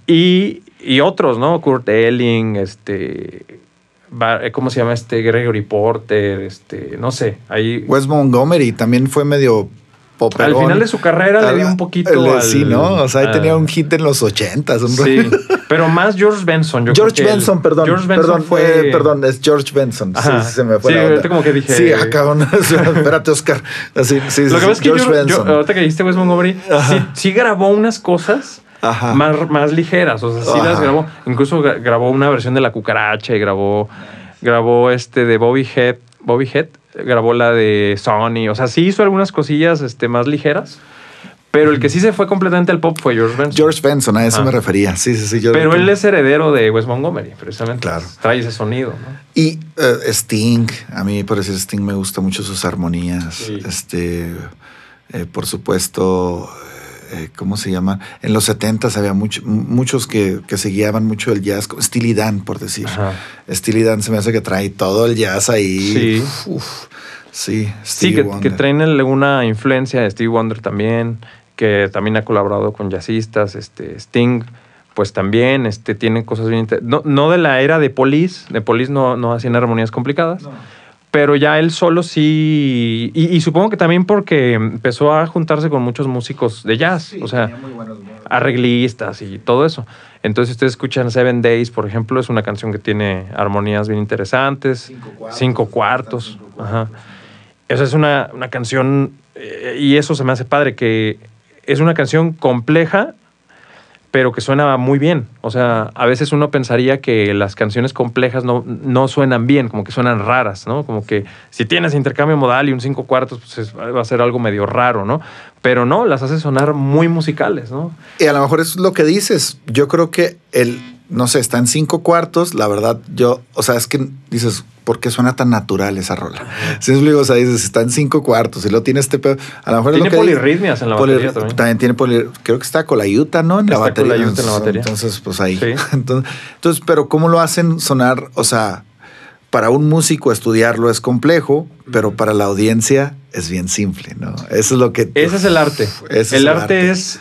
y, y, otros, ¿no? Kurt Elling, este... Eh, ¿Cómo se llama este? Gregory Porter, este, no sé, ahí... Wes Montgomery también fue medio al final de su carrera le dio un poquito. al, sí, ¿no? O sea, ahí tenía un hit en los ochentas. Sí, pero más George Benson. George Benson, perdón. George Benson perdón, fue... Eh, perdón, es George Benson. Sí, se me fue. Sí, la como que dije. Sí, acá ah, una, espérate, Oscar. Así, sí, Lo que pasa es que George Benson. ahorita que dijiste Wes Montgomery, sí, sí grabó unas cosas. Más, más ligeras. O sea, sí las grabó. Incluso grabó una versión de La Cucaracha y grabó, grabó este de Bobby Head. Bobby Head grabó la de Sony, o sea, sí hizo algunas cosillas este, más ligeras. Pero el que sí se fue completamente al pop fue George Benson. George Benson, a eso me ah. refería. Sí, sí, sí. Pero él es heredero de Wes Montgomery, precisamente. Claro. Trae ese sonido. Y eh, Sting, a mí por decir Sting me gusta mucho sus armonías. Este, eh, por supuesto, eh, ¿cómo se llama? En los 70 había muchos que, que, se guiaban mucho el jazz, Steely Dan, por decir. Steely Dan se me hace que trae todo el jazz ahí. Sí. sí, que, que traen alguna influencia de Steve Wonder también, que también ha colaborado con jazzistas, este, Sting pues también este, cosas bien... No, no de la era de polis. de Police no, no hacían armonías complicadas, no pero ya él solo sí, y, supongo que también porque empezó a juntarse con muchos músicos de jazz, o sea, arreglistas y todo eso. Entonces ustedes escuchan Seven Days, por ejemplo, es una canción que tiene armonías bien interesantes, cinco cuartos. Esa es una, una canción, eh, y eso se me hace padre, que es una canción compleja pero que suena muy bien. O sea, a veces uno pensaría que las canciones complejas no, no suenan bien, como que suenan raras, ¿no? Como que si tienes intercambio modal y un cinco cuartos, pues va a ser algo medio raro, ¿no? Pero no, las hace sonar muy musicales, ¿no? Y a lo mejor eso es lo que dices. Yo creo que el, no sé, está en cinco cuartos. La verdad, yo, o sea, es que dices, ¿por qué suena tan natural esa rola? Si ligo o sea, dices, está en cinco cuartos y lo tiene este pedo. A lo mejor tiene polirritmias en la batería también. También tiene polirritmias. Creo que está con ¿no? En está la batería. no en la batería. Entonces, pues ahí. Entonces, pero ¿cómo lo hacen sonar? O sea, para un músico estudiarlo es complejo, pero para la audiencia es bien simple, ¿no? Eso es lo que. Ese es el arte. el, arte, arte. es.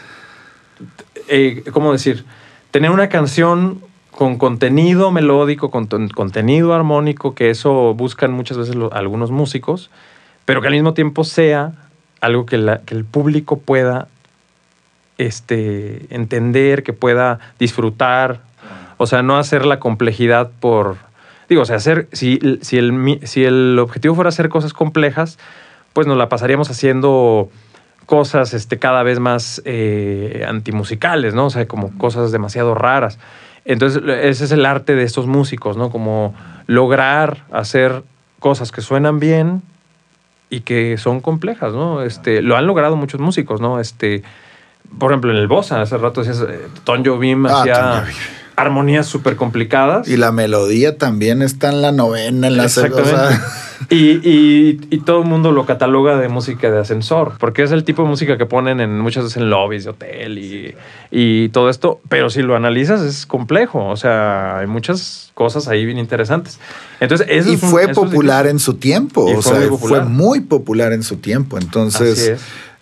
Eh, ¿Cómo decir? tener una canción con contenido melódico, con contenido armónico, que eso buscan muchas veces algunos músicos, pero que al mismo tiempo sea algo que, el público pueda este, entender, que pueda disfrutar, o sea, no hacer la complejidad por. Digo, o sea, hacer. Si, si, el, si el objetivo fuera hacer cosas complejas, pues nos la pasaríamos haciendo cosas este, cada vez más eh, antimusicales, ¿no? O sea, como cosas demasiado raras. Entonces, ese es el arte de estos músicos, ¿no? Como lograr hacer cosas que suenan bien y que son complejas, ¿no? Este, lo han logrado muchos músicos, ¿no? Este, por ejemplo, en el Bossa, hace rato decías, eh, Tonjo Bim ah, hacía armonías súper complicadas. Y la melodía también está en la novena, en la sexta. y, todo el mundo lo cataloga de música de ascensor, porque es el tipo de música que ponen en muchas veces en lobbies de hotel y, todo esto. Pero si lo analizas, es complejo. O sea, hay muchas cosas ahí bien interesantes. Entonces, y fue popular en su tiempo. o sea, fue muy popular en su tiempo. Entonces.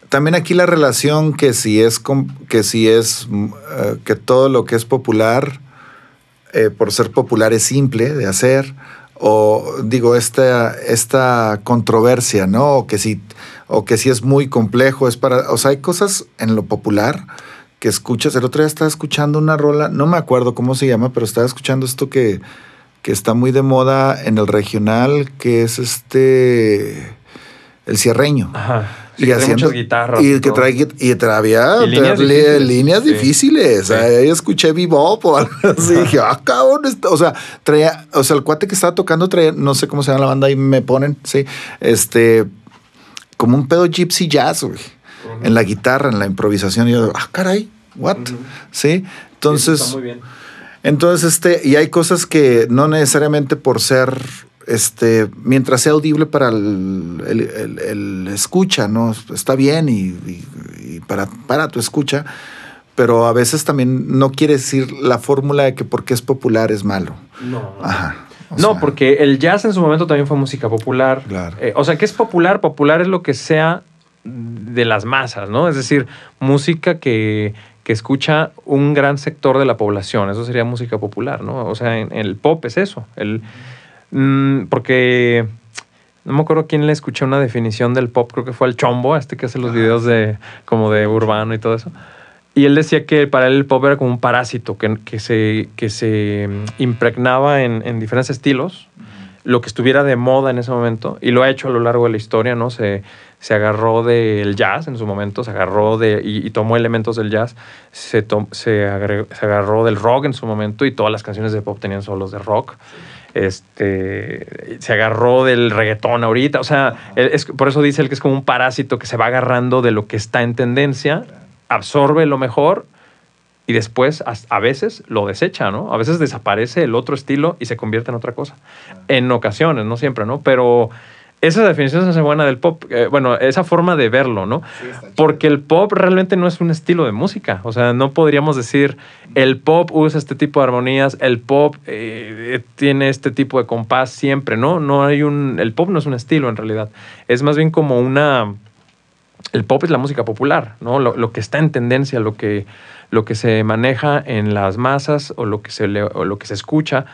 también aquí la relación que si es que si es eh, que todo lo que es popular eh, por ser popular es simple de hacer, o digo, esta, esta controversia, ¿no? O que, si, o que si es muy complejo, es para... O sea, hay cosas en lo popular que escuchas. El otro día estaba escuchando una rola, no me acuerdo cómo se llama, pero estaba escuchando esto que, que está muy de moda en el regional, que es este... El cierreño. Ajá y que haciendo, guitarras. Y, que trae, y traía, líneas, difíciles. escuché bebop o algo así. dije, ah, cabrón. Este-", o sea, traía, o sea, el cuate que estaba tocando traía, no sé cómo se llama la banda, ahí me ponen, sí, este, como un pedo gypsy jazz, güey. En la guitarra, en la improvisación. Y yo, ah, caray, what? Sí, entonces. Entonces, este, y hay cosas que no necesariamente por ser este, mientras sea audible para el, escucha, ¿no? Está bien y, para, para tu escucha, pero a veces también no quiere decir la fórmula de que porque es popular es malo. No. no, porque el jazz en su momento también fue música popular. Eh, o sea, que es popular? Popular es lo que sea de las masas, ¿no? Es decir, música que, escucha un gran sector de la población. Eso sería música popular, ¿no? O sea, en, el pop es eso. El, Mm, porque no me acuerdo quién le escuché una definición del pop, creo que fue el Chombo, este que hace los videos de como de urbano y todo eso. Y él decía que para él el pop era como un parásito que, se, que se mm, impregnaba en, en diferentes estilos, lo que estuviera de moda en ese momento, y lo ha hecho a lo largo de la historia, ¿no? Se, agarró del jazz en su momento, se agarró de, y, tomó elementos del jazz, se, agarró del rock en su momento, y todas las canciones de pop tenían solos de rock este, se agarró del reggaetón ahorita. O sea, es, por eso dice él que es como un parásito que se va agarrando de lo que está en tendencia, absorbe lo mejor y después a, veces lo desecha, ¿no? A veces desaparece el otro estilo y se convierte en otra cosa. En ocasiones, no siempre, ¿no? Pero esa definición es buena del pop, eh, bueno, esa forma de verlo, ¿no? Porque el pop realmente no es un estilo de música, o sea, no podríamos decir el pop usa este tipo de armonías, el pop eh, tiene este tipo de compás siempre, ¿no? No hay un, el pop no es un estilo en realidad, es más bien como una, el pop es la música popular, ¿no? Lo, que está en tendencia, lo que, lo que se maneja en las masas o lo que se, o lo que se escucha.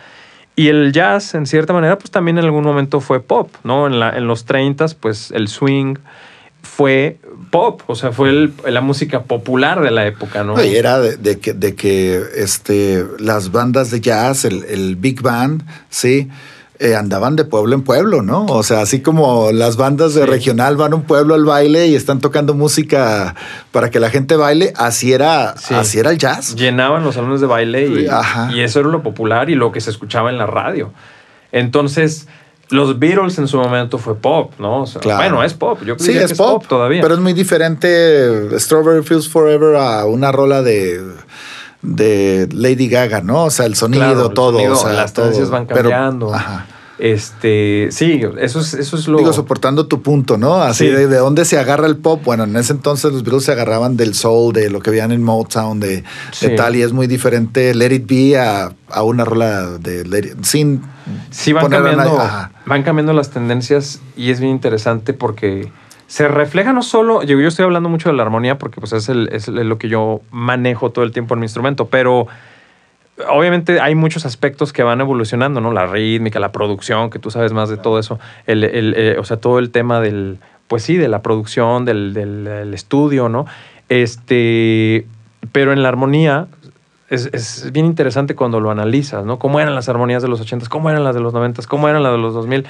Y el jazz, en cierta manera, pues también en algún momento fue pop, ¿no? En, la, en los 30, pues el swing fue pop, o sea, fue la música popular de la época, ¿no? era de, que, de que este, las bandas de jazz, el, big band, ¿sí? sí eh, andaban de pueblo en pueblo, ¿no? O sea, así como las bandas de regional van a un pueblo al baile y están tocando música para que la gente baile, así era, así el jazz. Llenaban los salones de baile y, eso era lo popular y lo que se escuchaba en la radio. Entonces, los Beatles en su momento fue pop, ¿no? Bueno, es pop. Yo sí, es, que es pop, pop todavía. Pero es muy diferente Strawberry Fields Forever a una rola de de Lady Gaga, ¿no? O sea, el sonido, todo. las tendencias van cambiando. Este, sí, eso es, eso es lo. Digo, soportando tu punto, ¿no? Así de, de, dónde se agarra el pop. Bueno, en ese entonces los Beatles se agarraban del soul, de lo que veían en Motown, de, tal, y es muy diferente Let It Be a, una rola de Sin. Sí, van cambiando, van cambiando las tendencias y es bien interesante porque se refleja no solo, yo, estoy hablando mucho de la armonía porque pues es, lo que yo manejo todo el tiempo en mi instrumento, pero obviamente hay muchos aspectos que van evolucionando, ¿no? La rítmica, la producción, que tú sabes más de todo eso, eh, o sea, todo el tema del, pues sí, de la producción, del, estudio, ¿no? Este, pero en la armonía es, bien interesante cuando lo analizas, ¿no? ¿Cómo eran las armonías de los 80s? ¿Cómo eran las de los 90s? ¿Cómo eran las de los 2000?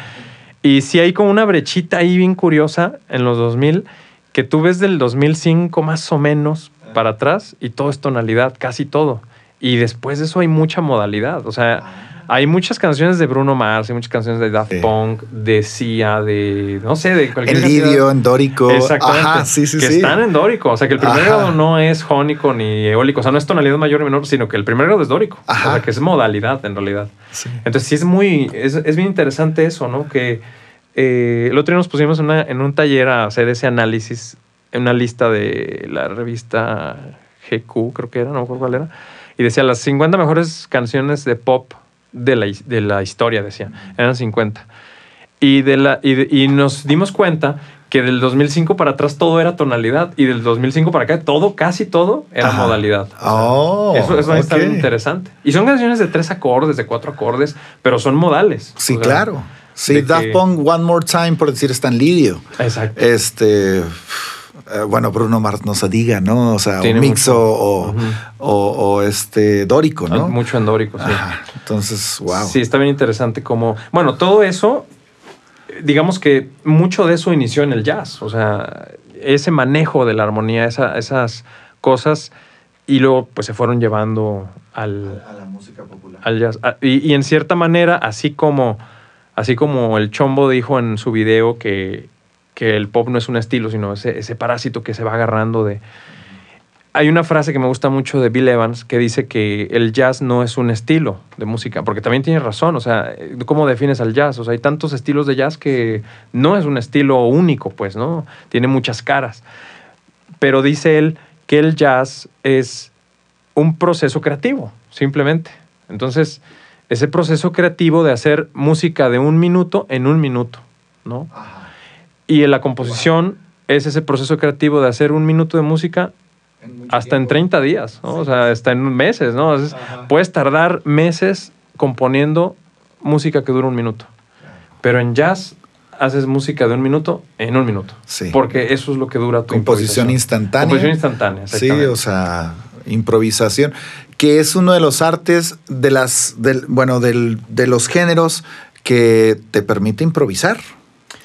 Y sí hay como una brechita ahí bien curiosa en los 2000, que tú ves del 2005 más o menos ah. para atrás y todo es tonalidad, casi todo. Y después de eso hay mucha modalidad. O sea, ah. Hay muchas canciones de Bruno Mars, hay muchas canciones de Daft Punk, de Sia, de no sé, de cualquier. Elidio, en dórico. Exactamente. Ajá, sí, sí, que están en dórico. O sea, que el primer grado no es jónico ni eólico. O sea, no es tonalidad mayor ni menor, sino que el primer grado es dórico. O sea, que es modalidad en realidad. Entonces, sí es muy. Es, es bien interesante eso, ¿no? Que eh, el otro día nos pusimos en un taller a hacer ese análisis en una lista de la revista GQ, creo que era, no me acuerdo cuál era. Y decía las 50 mejores canciones de pop de la, de la historia, decía. Eran 50. Y, de la, y, nos dimos cuenta que del 2005 para atrás todo era tonalidad y del 2005 para acá todo, casi todo, era modalidad. oh, eso, es interesante. Y son canciones de tres acordes, de cuatro acordes, pero son modales. Sí, claro. Sí, Daft que... One More Time, por decir, está en lidio. Exacto. Este. Eh, bueno, Bruno Mars no se diga, ¿no? O sea, un mixo o, este dórico, ¿no? Ah, mucho en dórico, sí. entonces, wow. Sí, está bien interesante cómo. Bueno, todo eso, digamos que mucho de eso inició en el jazz. O sea, ese manejo de la armonía, esas cosas, y luego pues se fueron llevando al. A la música popular. Al jazz. Ah, y, y en cierta manera, así como. Así como el Chombo dijo en su video que que el pop no es un estilo, sino ese, ese parásito que se va agarrando de... Hay una frase que me gusta mucho de Bill Evans que dice que el jazz no es un estilo de música, porque también tiene razón, o sea, ¿cómo defines al jazz? O sea, hay tantos estilos de jazz que no es un estilo único, pues, ¿no? Tiene muchas caras. Pero dice él que el jazz es un proceso creativo, simplemente. Entonces, ese proceso creativo de hacer música de un minuto en un minuto, ¿no? Y en la composición es ese proceso creativo de hacer un minuto de música hasta en 30 días, o sea, hasta en meses, ¿no? puedes tardar meses componiendo música que dura un minuto. Pero en jazz haces música de un minuto en un minuto. Sí. Porque eso es lo que dura tu composición instantánea. Composición instantánea. Sí, o sea, improvisación, que es uno de los artes de las, del, bueno, de los géneros que te permite improvisar.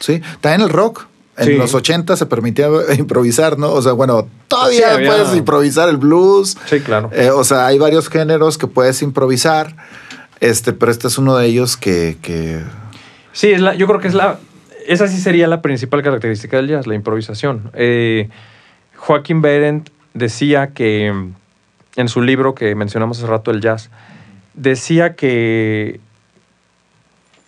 ¿sí? en el rock. En los 80 se permitía eh, improvisar, ¿no? O sea, bueno, todavía puedes improvisar el blues. Sí, claro. Eh, o sea, hay varios géneros que puedes improvisar, este, pero este es uno de ellos que... Sí, yo creo que es la... Esa sí sería la principal característica del jazz, la improvisación. Eh, Joaquín Berendt decía que, en su libro que mencionamos hace rato, el jazz, decía que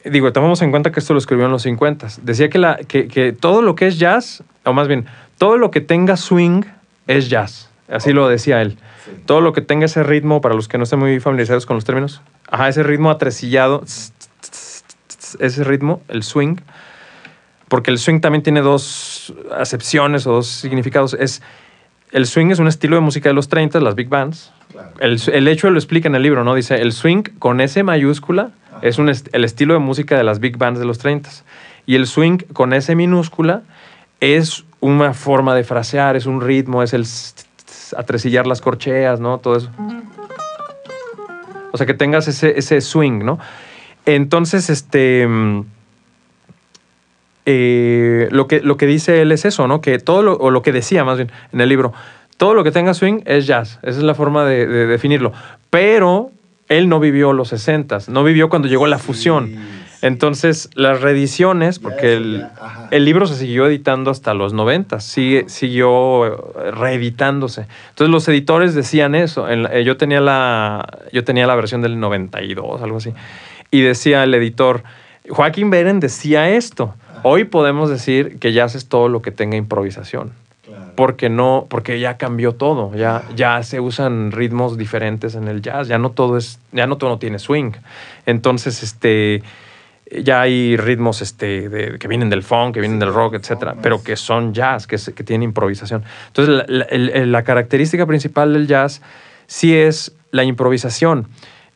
digo, tomamos en cuenta que esto lo escribió en los 50. Decía que, la, que, todo lo que es jazz, o más bien, todo lo que tenga swing es jazz. Así lo decía él. Todo lo que tenga ese ritmo, para los que no estén muy familiarizados con los términos, ajá, ese ritmo atresillado, ese ritmo, el swing, porque el swing también tiene dos acepciones o dos significados. Es, el swing es un estilo de música de los 30, las big bands. El, el hecho lo explica en el libro, ¿no? Dice, el swing con S mayúscula es el estilo de música de las big bands de los 30. Y el swing con S minúscula es una forma de frasear, es un ritmo, es el atresillar las corcheas, ¿no? Todo eso. O sea, que tengas ese, swing, ¿no? Entonces, este... Mm, eh, lo, que, lo que dice él es eso, ¿no? Que todo o lo que decía más bien en el libro, todo lo que tenga swing es jazz. Esa es la forma de, de definirlo. Pero él no vivió los 60, no vivió cuando llegó la fusión. Entonces, las reediciones, porque el, libro se siguió editando hasta los 90, siguió eh, reeditándose. Entonces, los editores decían eso. Eh, yo, tenía la, yo tenía la versión del 92, algo así. Y decía el editor, Joaquín Beren decía esto. Hoy podemos decir que ya haces todo lo que tenga improvisación porque no, porque ya cambió todo, ya, ya se usan ritmos diferentes en el jazz, ya no todo es, ya no todo tiene swing. Entonces, este ya hay ritmos este, que vienen del funk, que vienen del rock, etcétera, pero que son jazz, que, que tienen improvisación. Entonces, la, característica principal del jazz sí es la improvisación.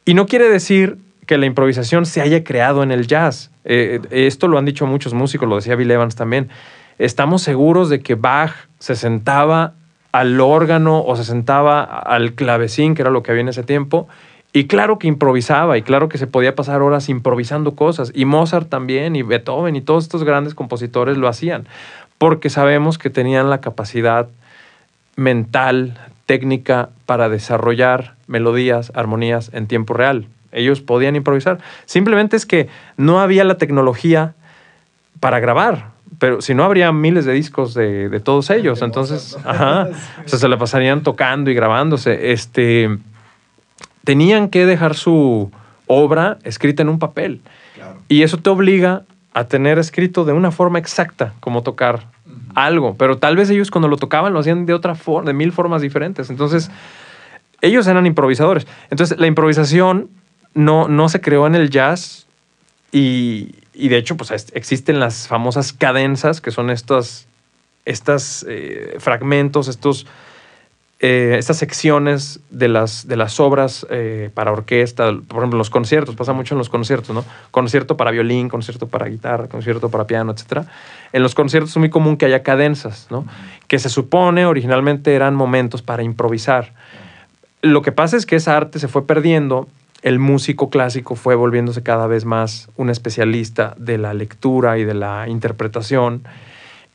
Y no quiere decir que la improvisación se haya creado en el jazz. Eh, esto lo han dicho muchos músicos, lo decía Bill Evans también estamos seguros de que Bach se sentaba al órgano o se sentaba al clavecín, que era lo que había en ese tiempo, y claro que improvisaba, y claro que se podía pasar horas improvisando cosas, y Mozart también, y Beethoven, y todos estos grandes compositores lo hacían, porque sabemos que tenían la capacidad mental, técnica, para desarrollar melodías, armonías en tiempo real. Ellos podían improvisar. Simplemente es que no había la tecnología para grabar pero si no habría miles de discos de, todos ellos. Entonces, ajá, se la pasarían tocando y grabándose. Este, tenían que dejar su obra escrita en un papel. Y eso te obliga a tener escrito de una forma exacta cómo tocar algo. Pero tal vez ellos cuando lo tocaban lo hacían de otra forma, de mil formas diferentes. Entonces, ellos eran improvisadores. Entonces, la improvisación no, no se creó en el jazz y, y de hecho, pues existen las famosas cadenzas, que son estos estas, eh, fragmentos, estos, eh, estas secciones de las, de las obras eh, para orquesta, por ejemplo, los conciertos, pasa mucho en los conciertos, ¿no? Concierto para violín, concierto para guitarra, concierto para piano, etc. En los conciertos es muy común que haya cadenzas, ¿no? Que se supone originalmente eran momentos para improvisar. Lo que pasa es que esa arte se fue perdiendo el músico clásico fue volviéndose cada vez más un especialista de la lectura y de la interpretación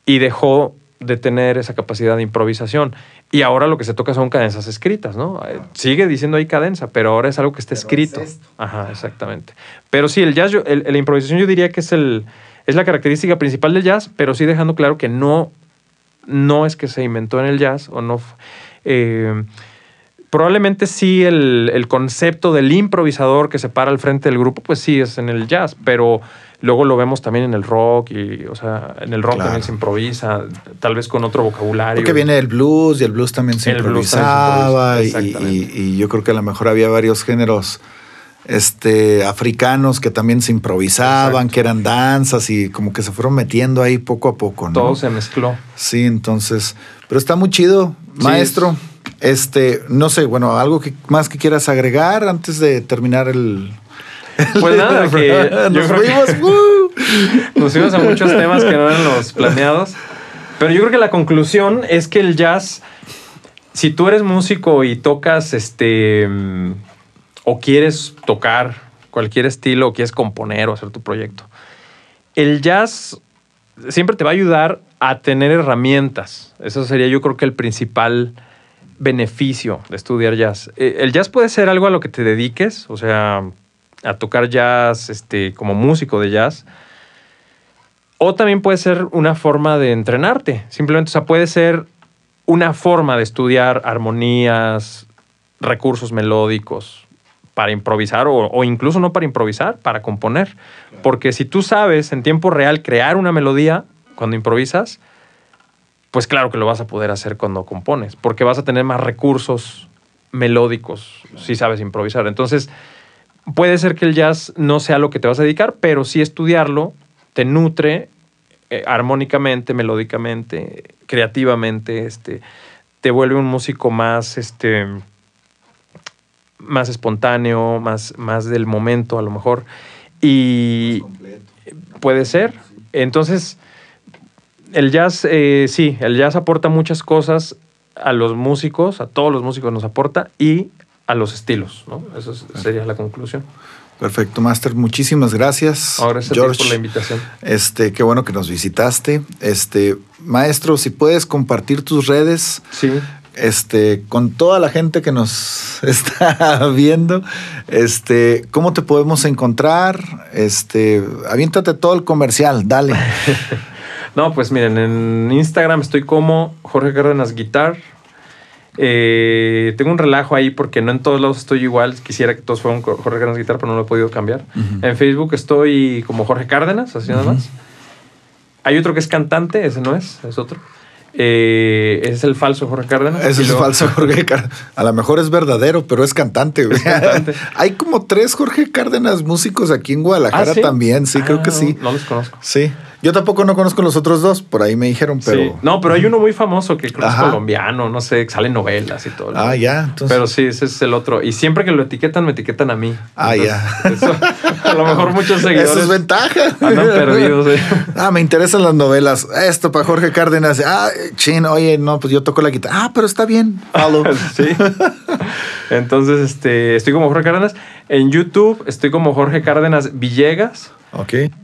y dejó de tener esa capacidad de improvisación. Y ahora lo que se toca son cadenzas escritas, ¿no? Eh, sigue diciendo ahí cadenza, pero ahora es algo que está escrito. Ajá, exactamente. Pero sí, el jazz, la improvisación yo diría que es, el, es la característica principal del jazz, pero sí dejando claro que no, no es que se inventó en el jazz o no... Eh, probablemente sí el, concepto del improvisador que se para al frente del grupo, pues sí es en el jazz, pero luego lo vemos también en el rock y, o sea, en el rock también se improvisa, tal vez con otro vocabulario. que viene el blues y el blues también se improvisaba y, y, yo creo que a lo mejor había varios géneros este, africanos que también se improvisaban, que eran danzas y como que se fueron metiendo ahí poco a poco, ¿no? Todo se mezcló. Sí, entonces, pero está muy chido, maestro. Este, no sé, bueno, algo más que quieras agregar antes de terminar el. pues nada, nos fuimos, nos fuimos a muchos temas que no eran los planeados. Pero yo creo que la conclusión es que el jazz, si tú eres músico y tocas este o quieres tocar cualquier estilo o quieres componer o hacer tu proyecto, el jazz siempre te va a ayudar a tener herramientas. Eso sería yo creo que el principal beneficio de estudiar jazz? Eh, ¿El jazz puede ser algo a lo que te dediques? O sea, a tocar jazz este, como músico de jazz. O también puede ser una forma de entrenarte. Simplemente, o sea, puede ser una forma de estudiar armonías, recursos melódicos para improvisar o, o incluso no para improvisar, para componer. Porque si tú sabes en tiempo real crear una melodía cuando improvisas, pues claro que lo vas a poder hacer cuando compones, porque vas a tener más recursos melódicos si sabes improvisar. Entonces, puede ser que el jazz no sea lo que te vas a dedicar, pero si estudiarlo te nutre eh, armónicamente, melódicamente, creativamente, este, te vuelve un músico más, este, más espontáneo, más, más del momento a lo mejor. Y puede ser. Entonces, el jazz, eh, sí, el jazz aporta muchas cosas a los músicos, a todos los músicos nos aporta y a los estilos, ¿no? Esa sería la conclusión. Perfecto, Master. Muchísimas gracias. ahora gracias por la invitación. Este, qué bueno que nos visitaste. Este, maestro, si puedes compartir tus redes. Sí. Este, con toda la gente que nos está viendo, este, ¿cómo te podemos encontrar? Este, aviéntate todo el comercial, dale. No, pues miren, en Instagram estoy como Jorge Cárdenas Guitar. Eh, tengo un relajo ahí porque no en todos lados estoy igual. Quisiera que todos fueran Jorge Cárdenas Guitar, pero no lo he podido cambiar. En Facebook estoy como Jorge Cárdenas, así nada más. Hay otro que es cantante, ese no es, es otro. Ese eh, es el falso Jorge Cárdenas. Ese Es el falso Jorge Cárdenas. A lo mejor es verdadero, pero es cantante. Hay como tres Jorge Cárdenas músicos aquí en Guadalajara ¿Ah, también, sí, creo que ah, sí. No los conozco. Sí. Yo tampoco no conozco los otros dos, por ahí me dijeron, pero. No, pero hay uno muy famoso que creo es colombiano, no sé, sale novelas y todo. Ah, ya. Pero sí, ese es el otro. Y siempre que lo etiquetan, me etiquetan a mí. Ah, ya. a lo mejor muchos seguidores. Eso es ventaja. Andan perdidos. ¿eh? Ah, me interesan las novelas. Esto para Jorge Cárdenas. Ah, chin, oye, no, pues yo toco la guitarra. Ah, pero está bien. sí. Entonces, este, estoy como Jorge Cárdenas. En YouTube estoy como Jorge Cárdenas Villegas.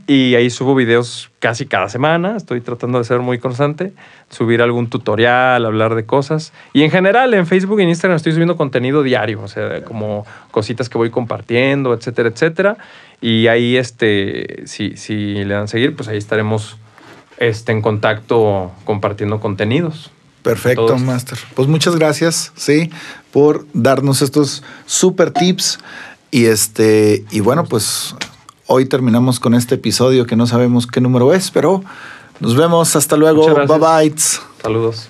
Y ahí subo videos casi cada semana. Estoy tratando de ser muy constante. Subir algún tutorial, hablar de cosas. Y en general, en Facebook y en Instagram estoy subiendo contenido diario. O sea, como cositas que voy compartiendo, etcétera, etcétera. Y ahí, este, si, si le dan seguir, pues ahí estaremos este, en contacto compartiendo contenidos. Perfecto, Master. Pues muchas gracias, sí, por darnos estos super tips. Y este, y bueno, pues Hoy terminamos con este episodio que no sabemos qué número es, pero nos vemos. Hasta luego. Bye bye. Saludos.